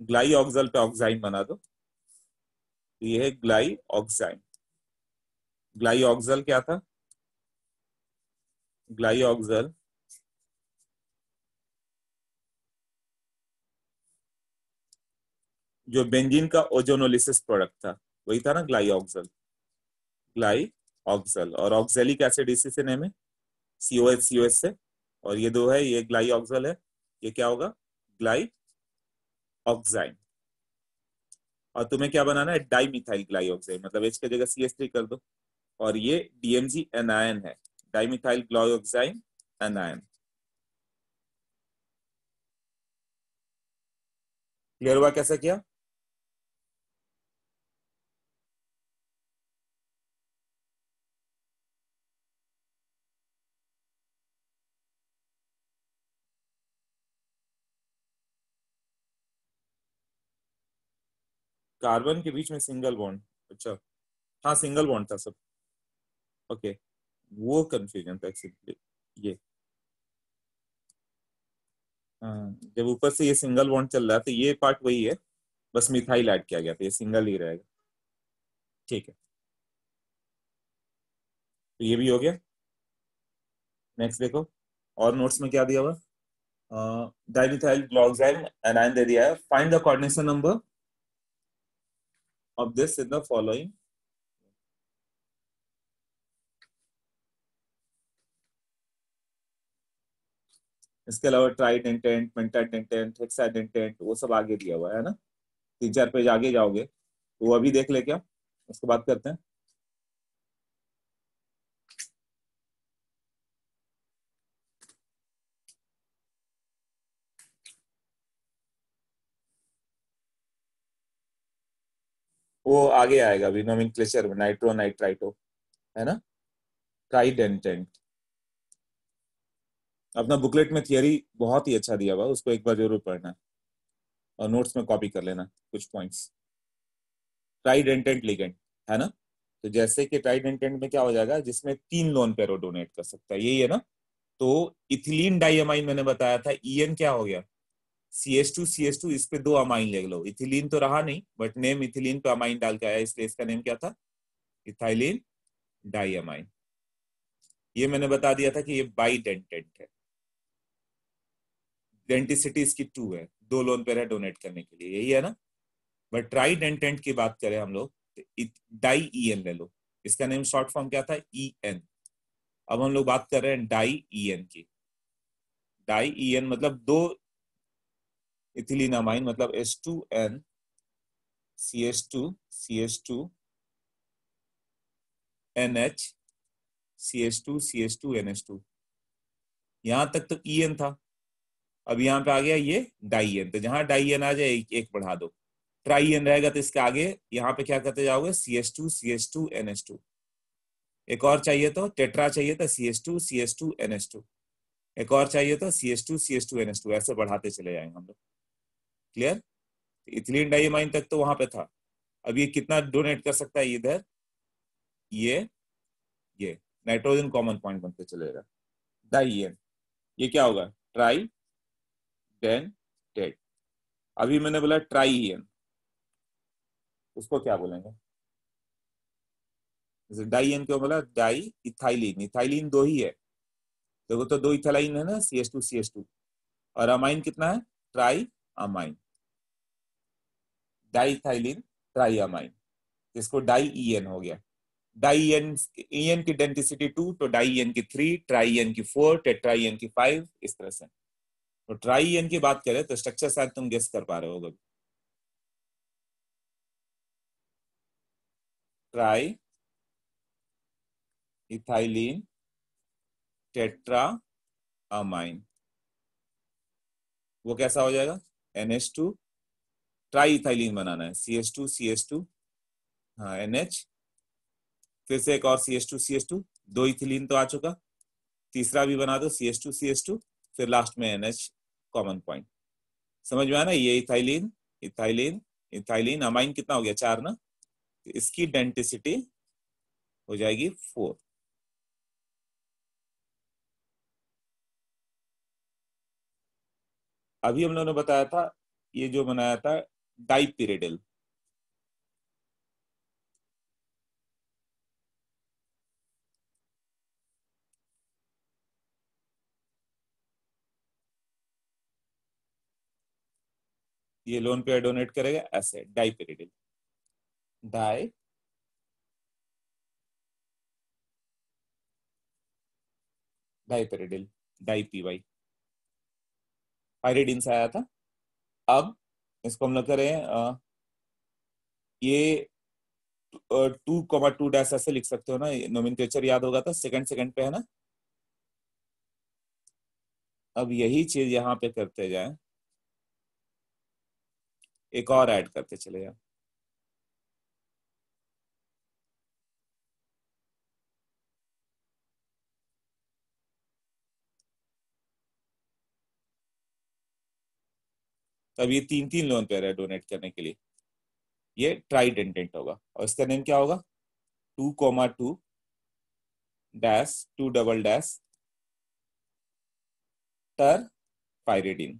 ग्लाई ऑक्सल पे ऑक्साइम बना दो तो ये है ग्लाई ऑक्साइम ग्लाई ऑक्सल क्या था glyoxal जो बेंजीन का ओजोनोलिसिस प्रोडक्ट था वही था ना ग्लाइऑक्सल ग्लाई ऑक्सल और ऑक्सेलिक एसिड इसी से नेम है सीओ एच सीओ एच से और ये दो है ये ग्लाई ऑक्सल है ये क्या होगा ग्लाई ऑक्साइन और तुम्हें क्या बनाना है डाई मिथाइल ग्लाई ऑक्साइन मतलब एच जगह सी एस थ्री कर दो और ये डीएमजी एनायन है dimethyl glyoxime anion. क्लियर हुआ कैसे किया कार्बन के बीच में सिंगल बॉन्ड अच्छा हाँ सिंगल बॉन्ड था सब ओके okay. वो कंफ्यूजन फ्लेक्सिबिलिटी ये हाँ, जब ऊपर से ये सिंगल बॉन्ड चल रहा है तो ये पार्ट वही है बस मिथाइल ऐड किया गया तो ये सिंगल ही रहेगा ठीक है तो ये भी हो गया नेक्स्ट देखो और नोट्स में क्या दिया हुआ डाइमिथाइल ग्लॉक्साइल एनाइन दे दिया है find the coordination number of this in the following इसके अलावा ट्राइडेंटेंट पेंटाडेंटेंट हेक्साडेंटेंट वो सब आगे दिया हुआ है ना तीन चार पेज आगे जाओगे तो वो अभी देख ले क्या उसके बाद करते हैं वो आगे आएगा अभी नोमिन में नाइट्रो नाइट्राइटो है ना ट्राइडेंटेंट अपना बुकलेट में थियरी बहुत ही अच्छा दिया हुआ उसको एक बार जरूर पढ़ना और नोट्स में कॉपी कर लेना कुछ पॉइंट्स ट्राइड एंटेंट लिगेंट है ना तो जैसे कि टाइड एंटेंट में क्या हो जाएगा जिसमें तीन लोन पेरो डोनेट कर सकता है यही है ना तो इथिलीन डाइअमाइन मैंने बताया था ई क्या हो गया C S two C S two इस पे दो अमाइन ले लो इथिलीन तो रहा नहीं बट नेम इथिलीन पे अमाइन डाल के आया इसलिए इसका नेम क्या था इथाइलिन डाइअमाइन ये मैंने बता दिया था कि ये बाइडेंटेंट है डेंटिसिटी इसकी टू है दो लोन पे है डोनेट करने के लिए यही है ना बट ट्राई डेंटेंट की बात करें हम लोग डाई ई एन ले लो इसका नेम शॉर्ट फॉर्म क्या था ई e एन अब हम लोग बात कर रहे हैं डाई ई एन की डाई ई एन मतलब दो इथिलीनामाइन मतलब S two N C S two C S two N H C S two C S two N S two यहां तक तो ई e एन था अब यहाँ पे आ गया ये डाइएन तो जहां डाइएन आ जाए एक, एक बढ़ा दो ट्राइएन रहेगा तो इसके आगे यहाँ पे क्या करते जाओगे C S two C S two N S two एक और चाहिए तो टेट्रा चाहिए तो C S two C S two N S two एक और चाहिए तो C S two C S two N S two ऐसे बढ़ाते चले जाएंगे हम लोग क्लियर तो इथिलीन डाइमाइन तक तो वहां पे था अब ये कितना डोनेट कर सकता है इधर ये ये नाइट्रोजन कॉमन पॉइंट बनते चलेगा डाइएन ये क्या होगा ट्राई देन टेड अभी मैंने बोला ट्राइएन उसको क्या बोलेंगे जैसे डाइएन क्यों बोला डाई इथाइलिन इथाइलिन दो ही है देखो तो, दो इथाइलिन है ना C S two C S two और अमाइन कितना है ट्राई अमाइन डाइथाइलिन अमाइन इसको डाई ई एन हो गया ई एन की डेंटिसिटी टू तो डाइएन की थ्री ट्राइएन की फोर टेट्राइएन की फाइव इस तरह से तो ट्राई एन की बात करें तो स्ट्रक्चर शायद तुम गेस कर पा रहे हो ट्राई इथाइलिन टेट्रा अमाइन वो कैसा हो जाएगा N H two tri ethylene बनाना है C S two C S two हाँ एन एच फिर से एक और C S two C S two दो इथिलीन तो आ चुका तीसरा भी बना दो C S two C S two फिर लास्ट में एन कॉमन पॉइंट समझ में आना ये इथाइलिन इथाइलिन इथाइलिन अमाइन कितना हो गया चार ना तो इसकी डेंटिसिटी हो जाएगी फोर अभी हम लोगों ने बताया था ये जो बनाया था डाइपिरिडल ये लोन पेयर डोनेट करेगा ऐसे pyridyl di pyridyl di PY pyridine से आया था अब इसको हम लोग करें ये टू कॉमा टू डैश ऐसे लिख सकते हो ना नोमिनचर याद होगा था सेकंड सेकंड पे है ना अब यही चीज यहां पे करते जाए एक और ऐड करते चले जाओ तब ये तीन तीन लोन पेयर है डोनेट करने के लिए ये ट्राइड इंटेंट होगा और इसका नेम क्या होगा two comma two dash two double dash ter pyridine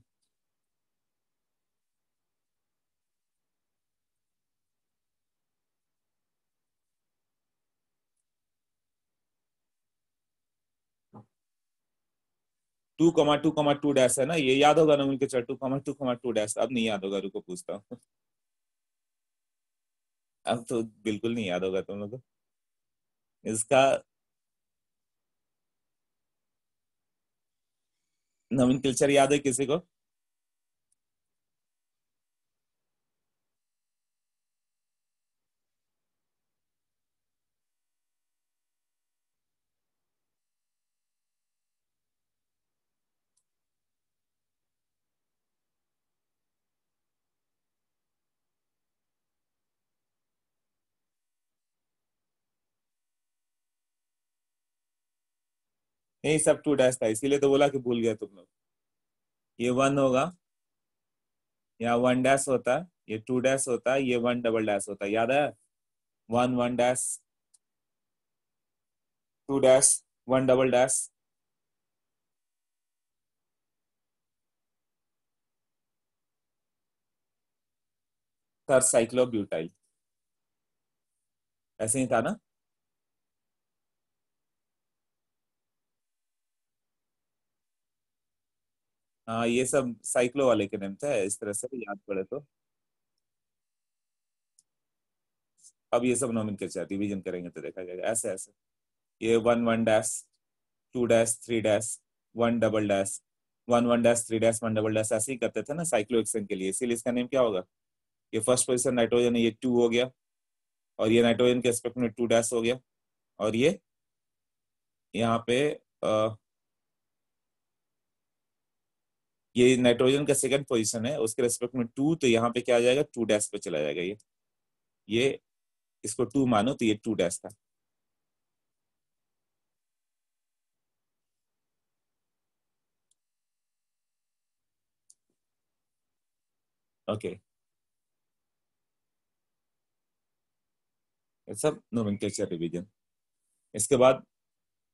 two comma two comma two dash है ना ये याद होगा ना उनके चार to comma two comma two dash अब नहीं याद होगा रुको पूछता हूँ अब तो बिल्कुल नहीं याद होगा तुम लोग इसका नवीन कल्चर याद है किसी को यही सब टू डैश था इसीलिए तो बोला कि भूल गया तुम लोग ये वन होगा या वन डैश होता है ये टू डैश होता है ये वन डबल डैश होता है याद है one one dash two dash one double dash sir cyclobutyl ऐसे ही था ना आ, हाँ, ये सब साइक्लो वाले के नेम है इस तरह से याद पड़े तो अब ये सब नॉमिन कैसे डिवीजन करेंगे तो देखा जाएगा ऐसे ऐसे ये one one dash two dash three dash one double dash one one dash three dash one double dash ऐसे ही करते थे ना साइक्लो के लिए इसीलिए इसका नेम क्या होगा ये फर्स्ट पोजिशन नाइट्रोजन ये टू हो गया और ये नाइट्रोजन के एस्पेक्ट में टू डैश हो गया और ये यहाँ पे आ, ये नाइट्रोजन का सेकंड पोजीशन है उसके रेस्पेक्ट में टू तो यहाँ पे क्या आ जाएगा टू डैश पे चला जाएगा ये ये इसको टू मानो तो ये टू डैश था ओके सब नोमेनक्लेचर रिवीजन इसके बाद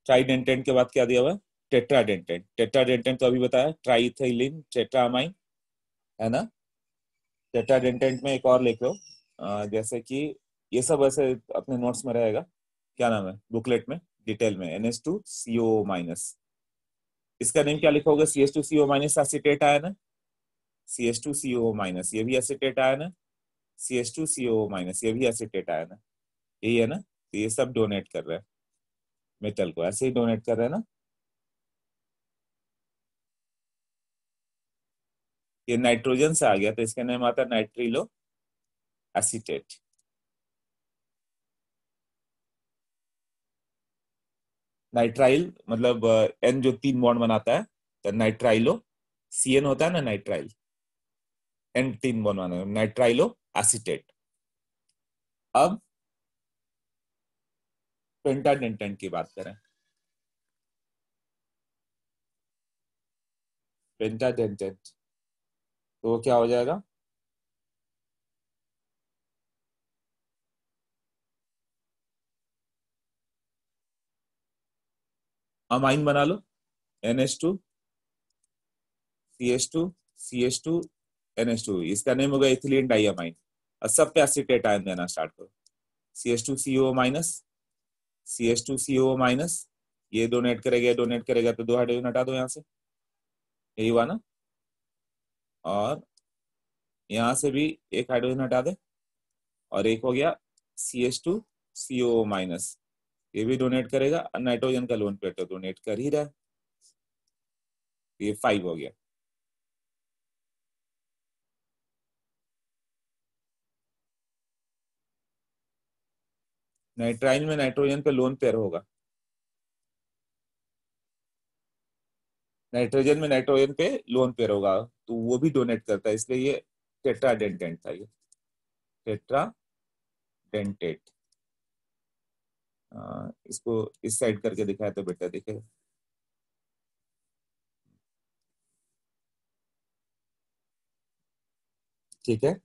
ट्राइड के बाद क्या दिया हुआ है टेट्राडेंटेन टेट्राडेंटेन तो अभी बताया ट्राइथेलिन टेट्रामाइन है ना टेट्राडेंटेंट में एक और लिख हो जैसे कि ये सब ऐसे अपने नोट्स में रहेगा क्या नाम है बुकलेट में डिटेल में N S two C O minus इसका नेम क्या लिखोगे C S two C O minus acetate आया ना C S two C O minus ये भी एसिटेट आया ना C S two C O minus ये भी एसिटेट आया ना यही है ना तो ये सब डोनेट कर रहे हैं मेटल को ऐसे ही डोनेट कर रहे हैं ना ये नाइट्रोजन से आ गया तो इसका नाम आता है नाइट्रिलो एसिटेट नाइट्राइल मतलब एन जो तीन बॉन्ड बनाता है तो नाइट्राइलो सी एन होता है ना नाइट्राइल एन तीन बॉन्ड बनाता है नाइट्राइलो एसिटेट अब पेंटाडेंटेंट की बात करें पेंटाडेंटेंट तो वो क्या हो जाएगा हम आइन बना लो N H two C H two C H two N H two इसका नेम होगा इथिलीन डाइमाइन और सब पे एसिटेट आयन देना स्टार्ट करो C H two C O minus C S two C O minus ये डोनेट करेगा डोनेट करेगा तो दो हाइड्रोजन हटा दो यहां से यही हुआ ना और यहां से भी एक हाइड्रोजन हटा दे और एक हो गया C H two CO minus ये भी डोनेट करेगा और नाइट्रोजन का लोन पेट तो डोनेट कर ही रहा है ये फाइव हो गया नाइट्राइन में नाइट्रोजन पे लोन पेयर होगा नाइट्रोजन में नाइट्रोजन पे लोन पेयर होगा तो वो भी डोनेट करता है इसलिए ये टेट्रा डेंटेंट था ये टेट्रा डेंटेट इसको इस साइड करके दिखाया तो बेटा दिखेगा ठीक है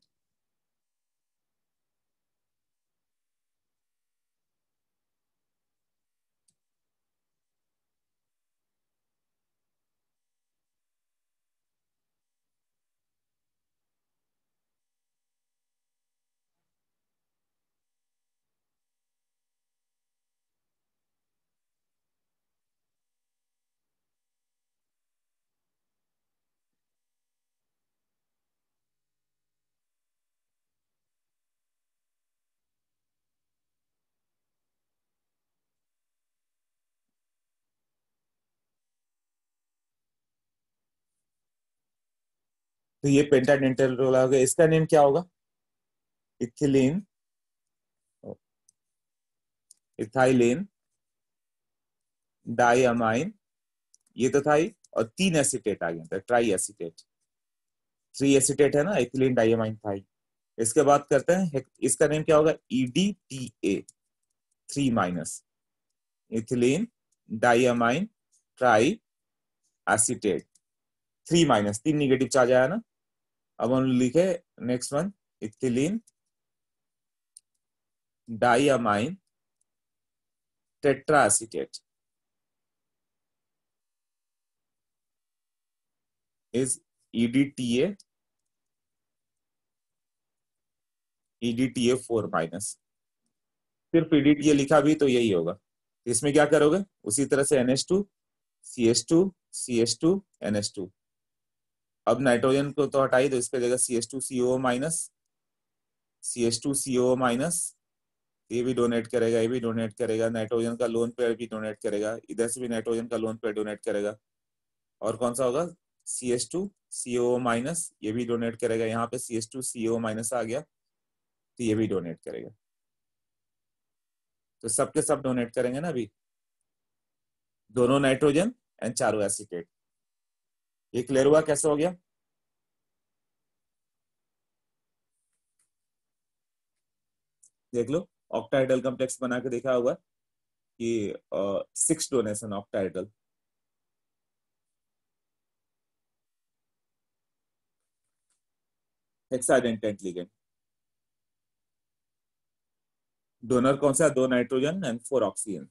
तो ये डेंटल रोला हो गया इसका नेम क्या होगा इथिलीन इथाइलिन डाइमाइन ये तो था ही और तीन एसिटेट आ गया था ट्राई एसिटेट थ्री एसिटेट है ना इथिलीन डाइमाइन था ही इसके बाद करते हैं इसका नेम क्या होगा A three minus ethylene diamine tri acetate three minus तीन निगेटिव चार्ज आया ना अब हम लिखे next one ethylene diamine tetraacetate is EDTA EDTA four minus सिर्फ ईडीटीए e लिखा भी तो यही होगा इसमें क्या करोगे उसी तरह से NS two two C C S S two NS two अब नाइट्रोजन को तो हटाई दो इसका जगह C S two C O minus C S two C O minus ये भी डोनेट करेगा ये भी डोनेट करेगा नाइट्रोजन का लोन पेयर भी डोनेट करेगा इधर से भी नाइट्रोजन का लोन पेयर डोनेट करेगा और कौन सा होगा C S two C O minus ये भी डोनेट करेगा यहाँ पे C S two C O minus आ गया तो ये भी डोनेट करेगा तो सबके सब डोनेट करेंगे ना अभी दोनों नाइट्रोजन एंड चारों एसिटेट ये क्लियर हुआ कैसे हो गया देख लो ऑक्टाइडल कॉम्प्लेक्स बना के देखा हुआ कि six donation octahedral hexadentate ligand donor कौन सा दो नाइट्रोजन एंड फोर ऑक्सीजन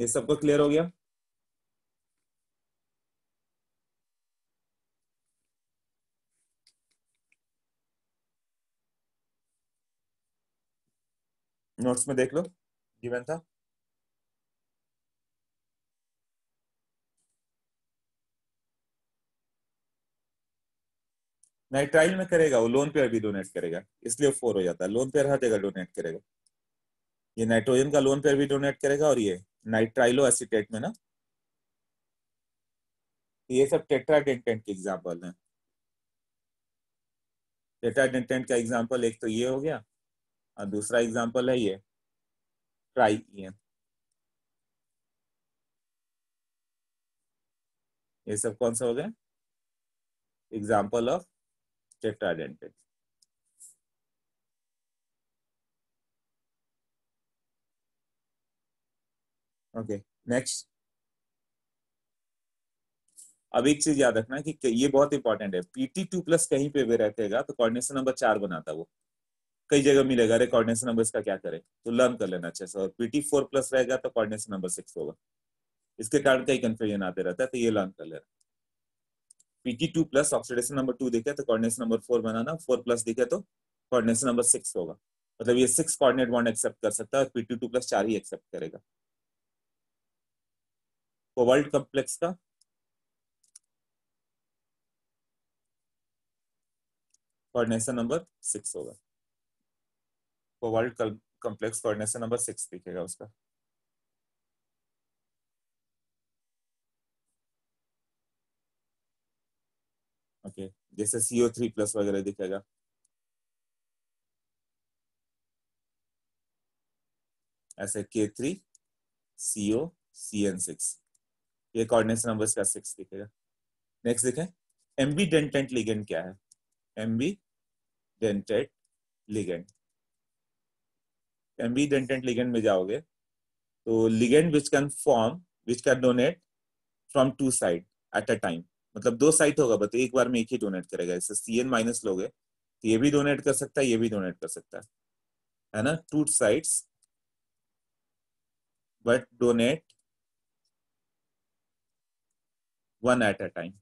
ये सबको क्लियर हो गया नोट्स में देख लो गिवन था नाइट्राइल में करेगा वो लोन पेयर भी डोनेट करेगा इसलिए फोर हो जाता है लोन पेयर हर जगह डोनेट करेगा ये नाइट्रोजन का लोन पेयर भी डोनेट करेगा और ये नाइट्राइलो एसिटेट में ना ये सब टेट्राडेंटेंट के एग्जाम्पल हैं टेट्राडेंटेंट का एग्जाम्पल एक तो ये हो गया और दूसरा एग्जाम्पल है ये ट्राई इन ये सब कौन सा हो गया example of tetradentate okay next अब एक चीज याद रखना कि ये बहुत इंपॉर्टेंट है पीटी टू प्लस कहीं पे भी रहतेगा तो कॉर्डिनेशन नंबर चार बनाता वो कई जगह मिलेगा अरे कॉर्डिनेशन नंबर इसका क्या करें तो लर्न कर लेना चाहिए सर पीटी फोर प्लस रहेगा तो कॉर्डिनेशन नंबर सिक्स होगा इसके कारण कई कंफ्यूजन आते रहता है तो ये लर्न कर लेना PT two plus oxidation number two दिखे तो कॉर्डिनेशन नंबर फोर बनाना फोर प्लस दिखे तो कॉर्डिनेशन नंबर सिक्स होगा मतलब ये सिक्स कॉर्डिनेट बॉन्ड एक्सेप्ट कर सकता है और पीटी टू प्लस चार ही एक्सेप्ट करेगा कोवाल्ट कॉम्प्लेक्स का कॉर्डिनेशन नंबर सिक्स होगा cobalt complex coordination number six दिखेगा उसका ओके जैसे सीओ थ्री प्लस वगैरह दिखेगा ऐसे के three CO C N six ये कॉर्डिनेशन नंबर का सिक्स दिखेगा नेक्स्ट देखें एमबी डेंटेट लिगेंड क्या है ambidentate ligand ambidentate ligand में जाओगे तो ligand which can form which can donate from two side at a time मतलब दो साइट होगा बताइए एक बार में एक ही डोनेट करेगा जैसे सी एन माइनस लोगे तो ये भी डोनेट कर सकता है ये भी डोनेट कर सकता है है ना two sides but donate one at a time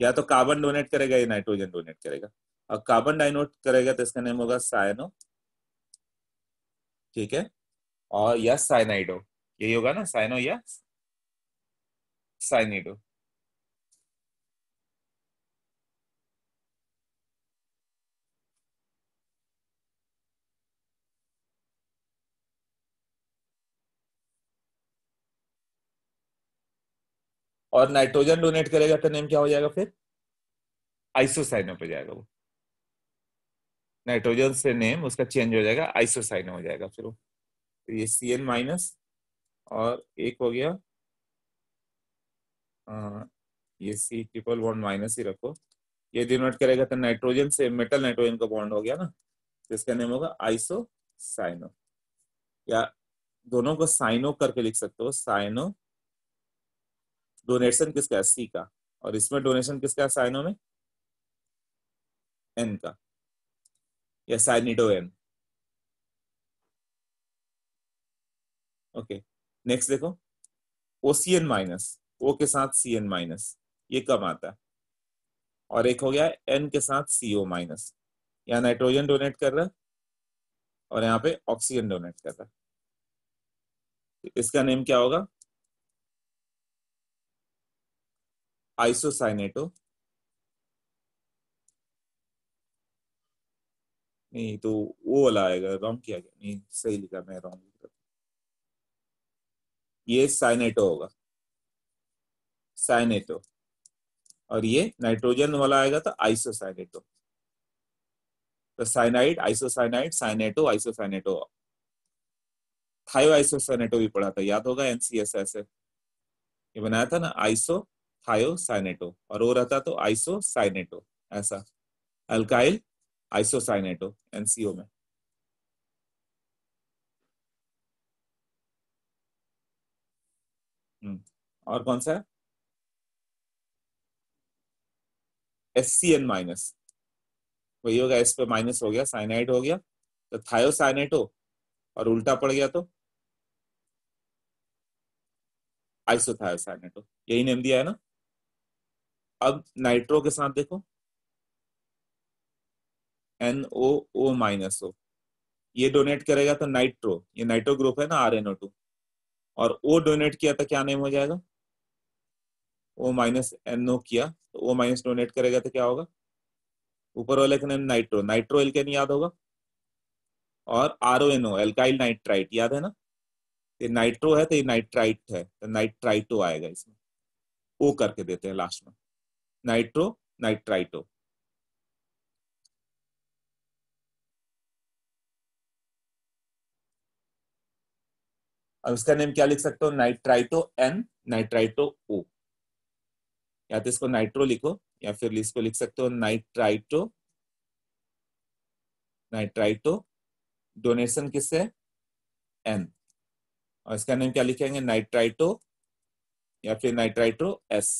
या तो कार्बन डोनेट करेगा या नाइट्रोजन डोनेट करेगा अब कार्बन डाइनोट करेगा तो इसका नेम होगा सायनो ठीक है और या साइनाइडो यही होगा ना साइनो या साइनिडो और नाइट्रोजन डोनेट करेगा तो नेम क्या हो जाएगा फिर आइसोसाइनो पे जाएगा वो नाइट्रोजन से नेम उसका चेंज हो जाएगा आइसोसाइन हो जाएगा फिर वो तो ये सी एन माइनस और एक हो गया आ, ये सी ट्रिपल बॉन्ड माइनस ही रखो ये डिनोट करेगा तो नाइट्रोजन से मेटल नाइट्रोजन का बॉन्ड हो गया ना तो इसका नेम होगा आइसो साइनो या दोनों को साइनो करके लिख सकते हो साइनो डोनेशन किसका है सी का और इसमें डोनेशन किसका है साइनो में एन का Yes, cyanidone. ओके नेक्स्ट देखो ओ सी एन माइनस ओ के साथ सी एन माइनस ये कम आता है और एक हो गया एन के साथ सी ओ माइनस यहाँ नाइट्रोजन डोनेट कर रहा है और यहाँ पे ऑक्सीजन डोनेट कर रहा है तो इसका नेम क्या होगा आइसोसाइनेटो नहीं तो वो वाला आएगा रॉन्ग किया गया नहीं सही लिखा मैं रॉन्ग ये साइनेटो होगा साइनेटो और ये नाइट्रोजन वाला आएगा तो आइसोसाइनेटो तो साइनाइड आइसोसाइनाइड साइनेटो आइसोसाइनेटो थायो आइसोसाइनेटो भी पढ़ा था याद होगा एनसीएस ऐसे ये बनाया था ना आइसो थायो साइनेटो और वो रहता तो आइसो साइनेटो ऐसा अल्काइल आइसोसाइनेटो एनसीओ में हम्म, और कौन सा है एस सी एन माइनस वही होगा एस पे माइनस हो गया साइनाइड हो गया तो थायोसाइनेटो और उल्टा पड़ गया तो आइसोथायोसाइनेटो यही नेम दिया है ना अब नाइट्रो के साथ देखो एनओ ओ माइनस ओ ये डोनेट करेगा तो नाइट्रो ये नाइट्रो ग्रुप है ना आर एन ओ टू और ओ डोनेट किया तो क्या नेम हो जाएगा ओ माइनस एन ओ किया तो ओ माइनस डोनेट करेगा तो क्या होगा ऊपर वाले का नेम नाइट्रो नाइट्रो एल नहीं याद होगा और R O N O alkyl nitrite याद है ना ये नाइट्रो है तो ये नाइट्राइट है तो नाइट्राइटो आएगा इसमें ओ करके देते हैं लास्ट में नाइट्रो नाइट्राइटो अब इसका नेम क्या लिख सकते हो नाइट्राइटो एन नाइट्राइटो ओ या तो इसको नाइट्रो लिखो या फिर इसको लिख सकते हो नाइट्राइटो नाइट्राइटो डोनेशन किससे एन और इसका नेम क्या लिखेंगे नाइट्राइटो या फिर नाइट्राइटो एस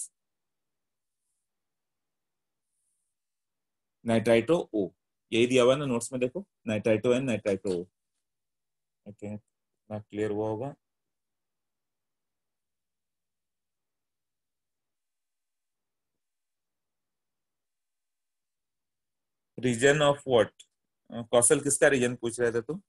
नाइट्राइटो ओ यही दिया हुआ ना नोट्स में देखो nitrito N nitrito okay okay इतना क्लियर हुआ होगा रीजन ऑफ व्हाट कौशल किसका रीजन पूछ रहे थे तुम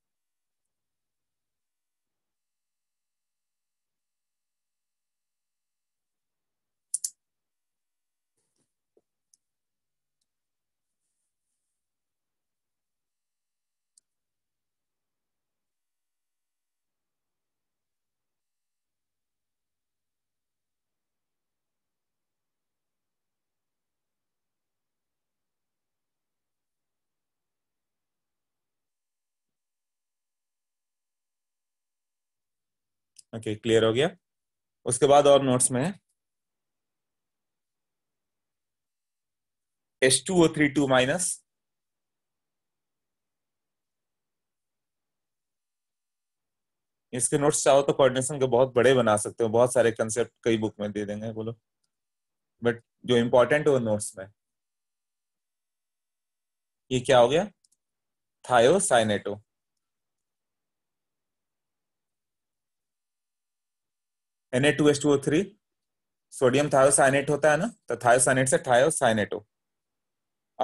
ओके okay, क्लियर हो गया उसके बाद और नोट्स में S two O three two minus इसके नोट्स चाहो तो कोऑर्डिनेशन के बहुत बड़े बना सकते हो बहुत सारे कंसेप्ट कई बुक में दे देंगे बोलो बट जो इंपॉर्टेंट हो नोट्स में ये क्या हो गया थायोसाइनेटो Na2H2O3 सोडियम थायोसाइनेट होता है ना तो थायोसाइनेट से थायोसाइनेटो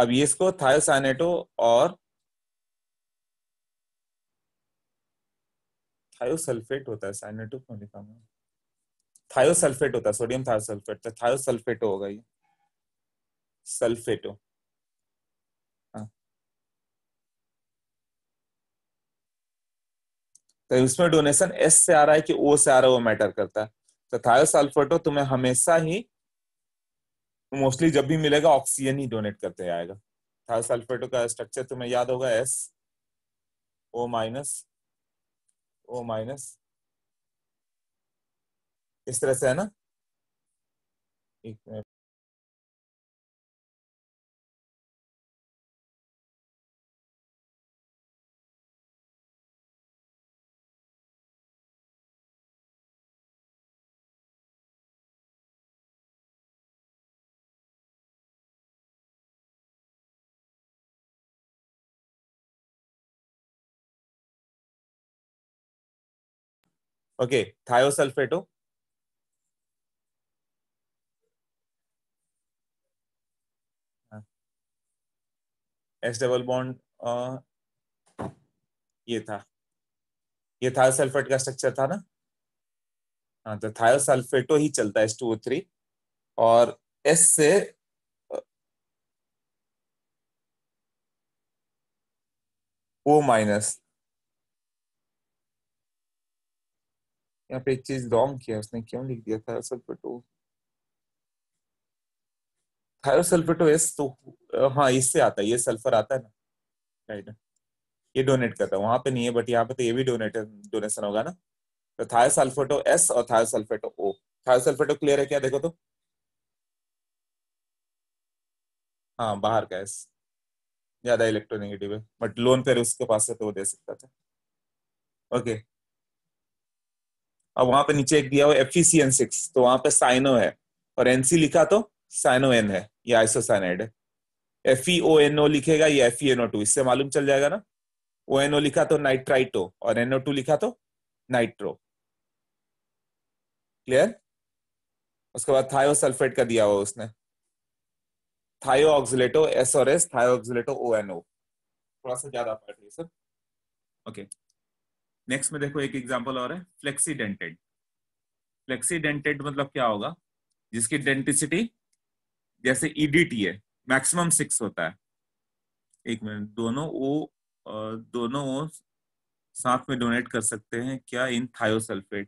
अब ये इसको थायोसाइनेटो और थायोसल्फेट होता है साइनेटो क्यों लिखा मैं थायोसल्फेट होता है सोडियम थायोसल्फेट तो थायोसल्फेटो होगा ये सल्फेटो हाँ। तो इसमें डोनेशन एस से आ रहा है कि ओ से आ रहा है वो मैटर करता है तो थायोसल्फेट तुम्हें हमेशा ही मोस्टली जब भी मिलेगा ऑक्सीजन ही डोनेट करते आएगा थायोसल्फेटो तो का स्ट्रक्चर तुम्हें याद होगा S O minus O minus इस तरह से है ना एक okay thiosulfato S double bond ये था ये थायोसल्फेट का स्ट्रक्चर था ना हाँ तो थायोसल्फेटो ही चलता है एस टू थ्री और एस से ओ माइनस यहाँ पे एक चीज रॉन्ग किया उसने क्यों लिख दिया थायरोसल्फेटो थायरोसल्फेटो एस तो हाँ इससे आता है ये सल्फर आता है ना राइट ये डोनेट करता है वहां पे नहीं है बट यहाँ पे तो ये भी डोनेट डोनेशन होगा ना तो थायरोसल्फेटो एस और थायरोसल्फेटो ओ थायरोसल्फेटो क्लियर है क्या देखो तो हाँ बाहर का एस ज्यादा इलेक्ट्रोनेगेटिव है बट लोन पे उसके पास है तो वो दे सकता था ओके okay. अब वहां पे नीचे एक दिया हुआ एफिसियन सिक्स e तो वहां पे साइनो है और एनसी लिखा तो साइनो एन है ये आइसोसाइनाइड है एफ ई ओ एन ओ लिखेगा या एफ ई एनओ टू इससे मालूम चल जाएगा ना ओ एन ओ लिखा तो नाइट्राइटो और एनओ टू लिखा तो नाइट्रो क्लियर उसके बाद थायो सल्फेट का दिया हुआ उसने थायो ऑक्सिलेटो एस और एस थायो ऑक्सिलेटो ओ एन ओ थोड़ा सा ज्यादा पार्ट है सर ओके नेक्स्ट में देखो एक एग्जाम्पल और है फ्लेक्सी डेंटेड फ्लेक्सी डेंटेड मतलब क्या होगा जिसकी डेंटिसिटी जैसे ईडीटी e है मैक्सिमम सिक्स होता है एक मिनट दोनों ओ दोनों ओ साथ में डोनेट कर सकते हैं क्या इन थायोसल्फेट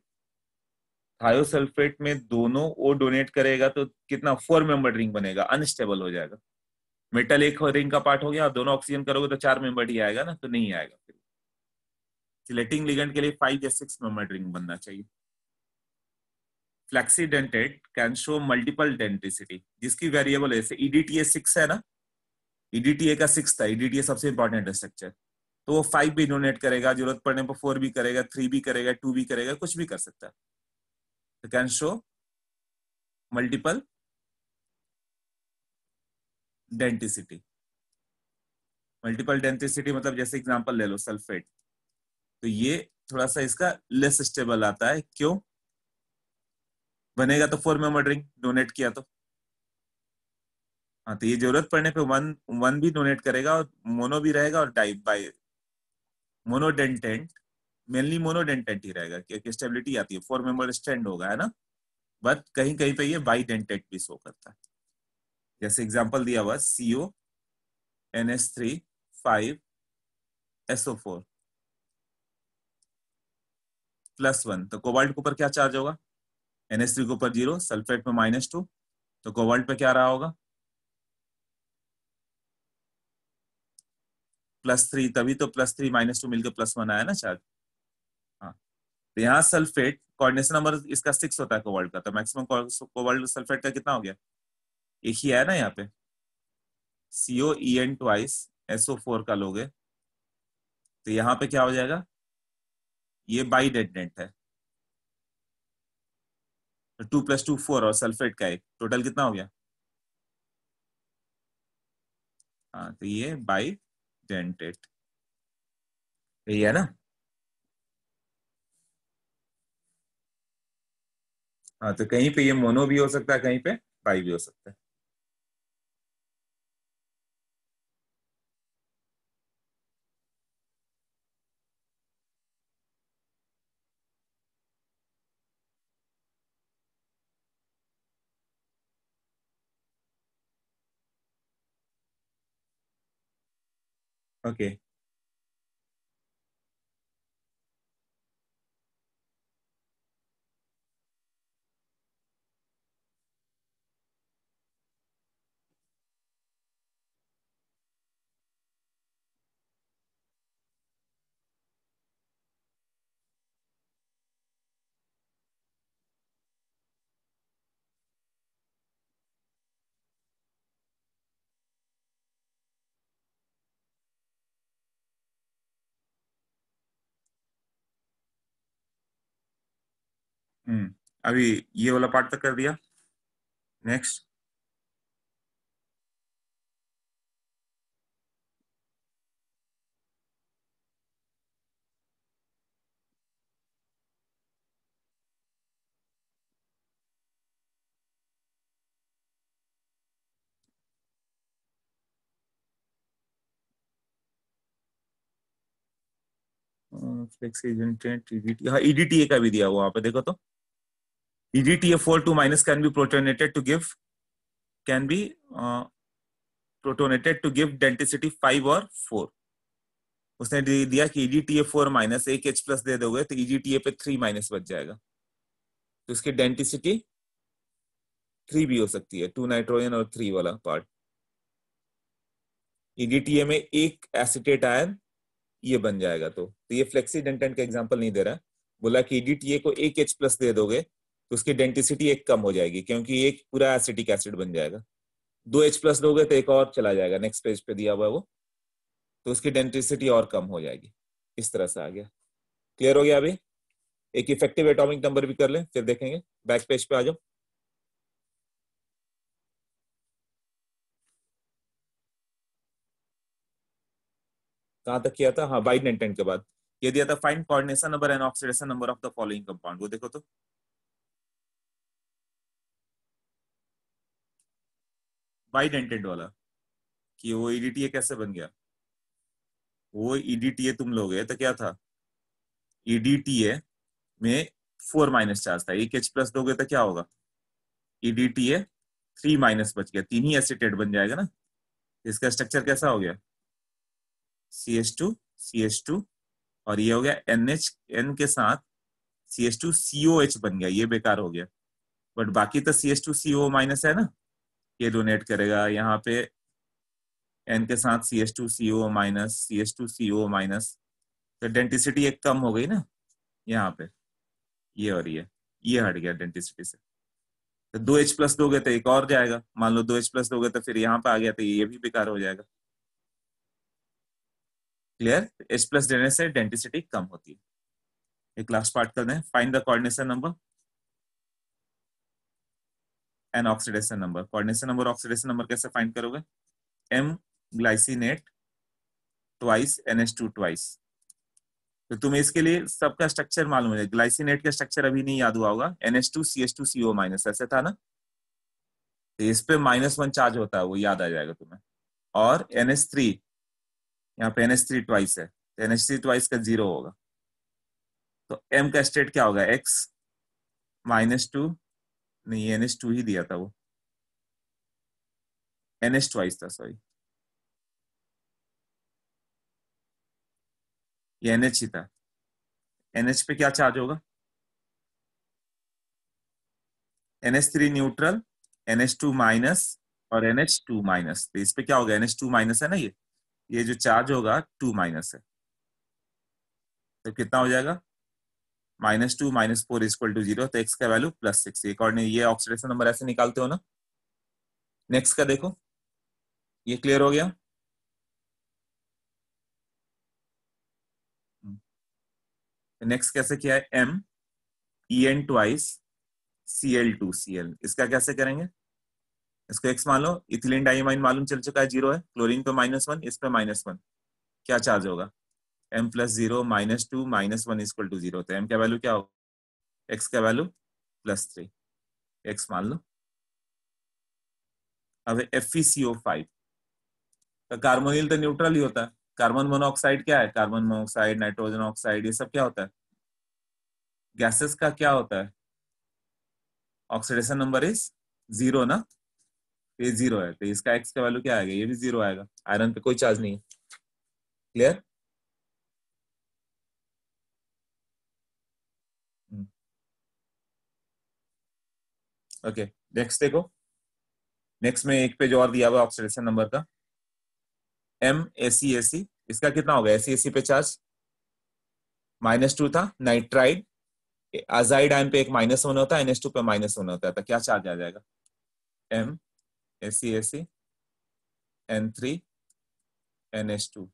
थायोसल्फेट में दोनों ओ डोनेट करेगा तो कितना फोर मेंबर रिंग बनेगा अनस्टेबल हो जाएगा मेटल एक रिंग का पार्ट हो गया दोनों ऑक्सीजन करोगे तो चार मेंबर ही आएगा ना तो नहीं आएगा फिर सिलेटिंग लिगेंड के लिए फाइव या सिक्स नंबर रिंग बनना चाहिए flexi can show multiple denticity जिसकी वेरिएबल जैसे ईडीटीए e सिक्स है ना ईडीटीए e का सिक्स था ईडीटीए e सबसे इंपॉर्टेंट है स्ट्रक्चर तो वो फाइव भी डोनेट करेगा जरूरत पड़ने पर फोर भी करेगा थ्री भी करेगा टू भी करेगा कुछ भी कर सकता है can show multiple denticity multiple denticity मतलब जैसे एग्जांपल ले लो सल्फेट तो ये थोड़ा सा इसका लेस स्टेबल आता है क्यों बनेगा तो फोर मेंबर रिंग डोनेट किया तो हाँ तो ये जरूरत पड़ने पे वन वन भी डोनेट करेगा और मोनो भी रहेगा और डाइव बाई मोनोडेंटेंट मेनली मोनोडेंटेंट ही रहेगा क्योंकि स्टेबिलिटी आती है फोर मेंबर स्टैंड होगा है ना बट कहीं कहीं पे ये बाई डेंटेंट भी शो करता है जैसे एग्जाम्पल दिया हुआ CO N S three five SO four plus one तो कोबाल्ट के ऊपर क्या चार्ज होगा एनएस के ऊपर जीरो सल्फेट पे माइनस टू तो कोबाल्ट पे क्या रहा होगा प्लस थ्री तभी तो प्लस थ्री माइनस टू मिलकर प्लस वन आया ना चार्ज हाँ तो यहाँ सल्फेट कोऑर्डिनेशन नंबर इसका सिक्स होता है कोबाल्ट का तो मैक्सिमम कोबाल्ट सल्फेट का कितना हो गया एक ही आया ना यहाँ पे CO E N twice SO four का लोगे तो यहाँ पे क्या हो जाएगा ये बाइडेडेंट है टू प्लस टू फोर और सल्फेट का एक टोटल कितना हो गया हाँ तो ये बाई डेंटेट यही है ना हाँ तो कहीं पे ये मोनो भी हो सकता है कहीं पे बाई भी हो सकता है Okay हम्म अभी ये वाला पार्ट तक कर दिया नेक्स्ट फ्लेक्स एजेंट ईडीटीए का भी दिया हुआ आप देखो तो EDTFO2 minus can be protonated to give can be uh, protonated to give density five or four उसने दे दिया कि EDTA minus एक H plus दे दोगे तो EDTA पे थ्री minus बच जाएगा तो इसकी density थ्री भी हो सकती है Two nitrogen और थ्री वाला part. EDTA में एक एसिटेट आयन ये बन जाएगा तो, तो ये फ्लेक्सी डेंटेंट का एग्जांपल नहीं दे रहा बोला कि EDTA को एक एच प्लस दे दोगे उसकी डेंटिसिटी एक कम हो जाएगी क्योंकि एक पूरा एसिटिक एसिड बन जाएगा दो एच प्लस दोगे तो एक और चला जाएगा नेक्स्ट पेज पे दिया हुआ है वो तो उसकी डेंटिसिटी और कम हो जाएगी इस तरह से आ गया क्लियर हो गया अभी एक इफेक्टिव एटॉमिक नंबर भी कर लें फिर देखेंगे बैक पेज पे आ जाओ कहां तक किया था हाँ बाइड एंटेंट के बाद ये दिया था find coordination number and oxidation number of the following compound वो देखो तो वाइड एंटेड वाला कि वो ईडीटीए e कैसे बन गया वो ईडीटीए e तुम लोगे तो क्या था ईडीटीए e में फोर माइनस चार्ज था एक एच प्लस दोगे तो क्या होगा ईडीटीए थ्री माइनस बच गया तीन ही एसिटेट बन जाएगा ना इसका स्ट्रक्चर कैसा हो गया C S two C S two और ये हो गया एन एच एन के साथ C S two C O H बन गया ये बेकार हो गया बट बाकी तो C S two C O minus है ना ये डोनेट करेगा यहाँ पे एन के साथ C S two C O minus C S two C O minus तो डेंटिसिटी एक कम हो गई ना यहाँ पे ये और ये ये हट गया डेंटिसिटी से तो दो एच प्लस दोगे तो एक और जाएगा मान लो दो एच प्लस दोगे तो फिर यहाँ पे आ गया तो ये भी बेकार हो जाएगा क्लियर एच प्लस देने से डेंटिसिटी कम होती है एक लास्ट पार्ट कर दें find the coordination number and oxidation number coordination number oxidation number कैसे फाइंड करोगे M glycinate twice N S two twice तो तुम्हें इसके लिए सबका स्ट्रक्चर मालूम है ग्लाइसिनेट का स्ट्रक्चर अभी नहीं याद हुआ होगा N S two C S two C O minus ऐसे था ना तो इस पे माइनस वन चार्ज होता है वो याद आ जाएगा तुम्हें और एन एस थ्री यहाँ पे एन एस थ्री ट्वाइस है तो एन एस थ्री ट्वाइस का जीरो होगा तो एम का स्टेट क्या होगा एक्स माइनस टू नहीं एन एस टू ही दिया था वो एन एस ट्वाइस था सॉरी एन एच ही था एन एच पे क्या चार्ज होगा N H three neutral N H two minus और एन एच टू माइनस तो इस पे क्या होगा एन एच टू माइनस है ना ये ये जो चार्ज होगा टू माइनस है तो कितना हो जाएगा minus two minus four equal to zero तो एक्स का वैल्यू प्लस सिक्स अकॉर्डिंग ये ऑक्सीडेशन नंबर ऐसे निकालते हो ना नेक्स्ट का देखो ये क्लियर हो गया नेक्स्ट hmm. कैसे किया है M E N twice C L two C L इसका कैसे करेंगे इसको एक्स मान लो इथिलीन डाइमाइन मालूम चल चुका है जीरो है क्लोरीन पे माइनस वन इस पे माइनस वन क्या चार्ज होगा M plus zero minus two minus one equal to zero M का वैल्यू क्या होगा एक्स का वैल्यू प्लस थ्री एक्स मान लो अब एफ सीओ फाइव तो कार्बोनिल तो न्यूट्रल ही होता है कार्बन मोनोऑक्साइड क्या है कार्बन मोनोऑक्साइड नाइट्रोजन ऑक्साइड ये सब क्या होता है गैसेस का क्या होता है ऑक्सीडेशन नंबर इज जीरो ना ये जीरो है तो इसका एक्स का वैल्यू क्या आएगा ये भी जीरो आएगा आयरन पे कोई चार्ज नहीं है क्लियर ओके नेक्स्ट देखो नेक्स्ट में एक पेज और दिया हुआ ऑक्सीडेशन नंबर का M A C A C इसका कितना होगा एसी एसी पे चार्ज माइनस टू था नाइट्राइड आजाइड आयन पे एक माइनस होना होता है एनएस टू पे माइनस होना होता है तो क्या चार्ज आ जाएगा M A C A C N three N S two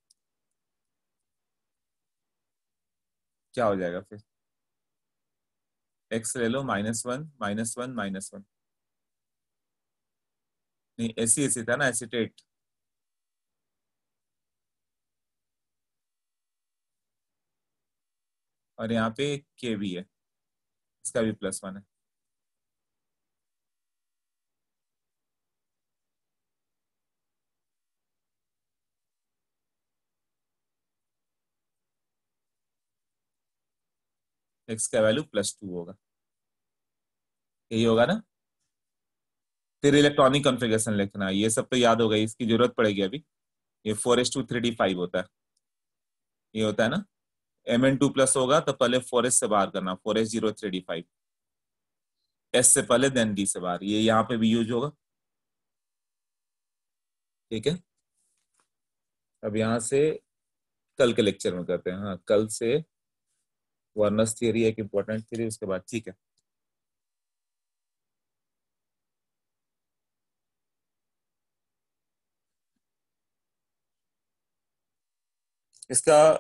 क्या हो जाएगा फिर एक्स ले लो minus one minus one minus one नहीं ऐसी ऐसी था ना एसिटेट और यहाँ पे के भी है इसका भी प्लस वन है एक्स का वैल्यू प्लस टू होगा यही होगा ना फिर इलेक्ट्रॉनिक कॉन्फ़िगरेशन लिखना ये सब तो याद होगा इसकी जरूरत पड़ेगी अभी ये four S two three D five होता है ये होता है ना एम एन टू प्लस होगा तो पहले फोर एस से बाहर करना four S zero three D five S से पहले देन डी से बाहर ये यहाँ पे भी यूज होगा ठीक है अब यहां से कल के लेक्चर में करते हैं हाँ कल से वर्नस थियरी एक इम्पोर्टेंट थियरी उसके बाद ठीक है इसका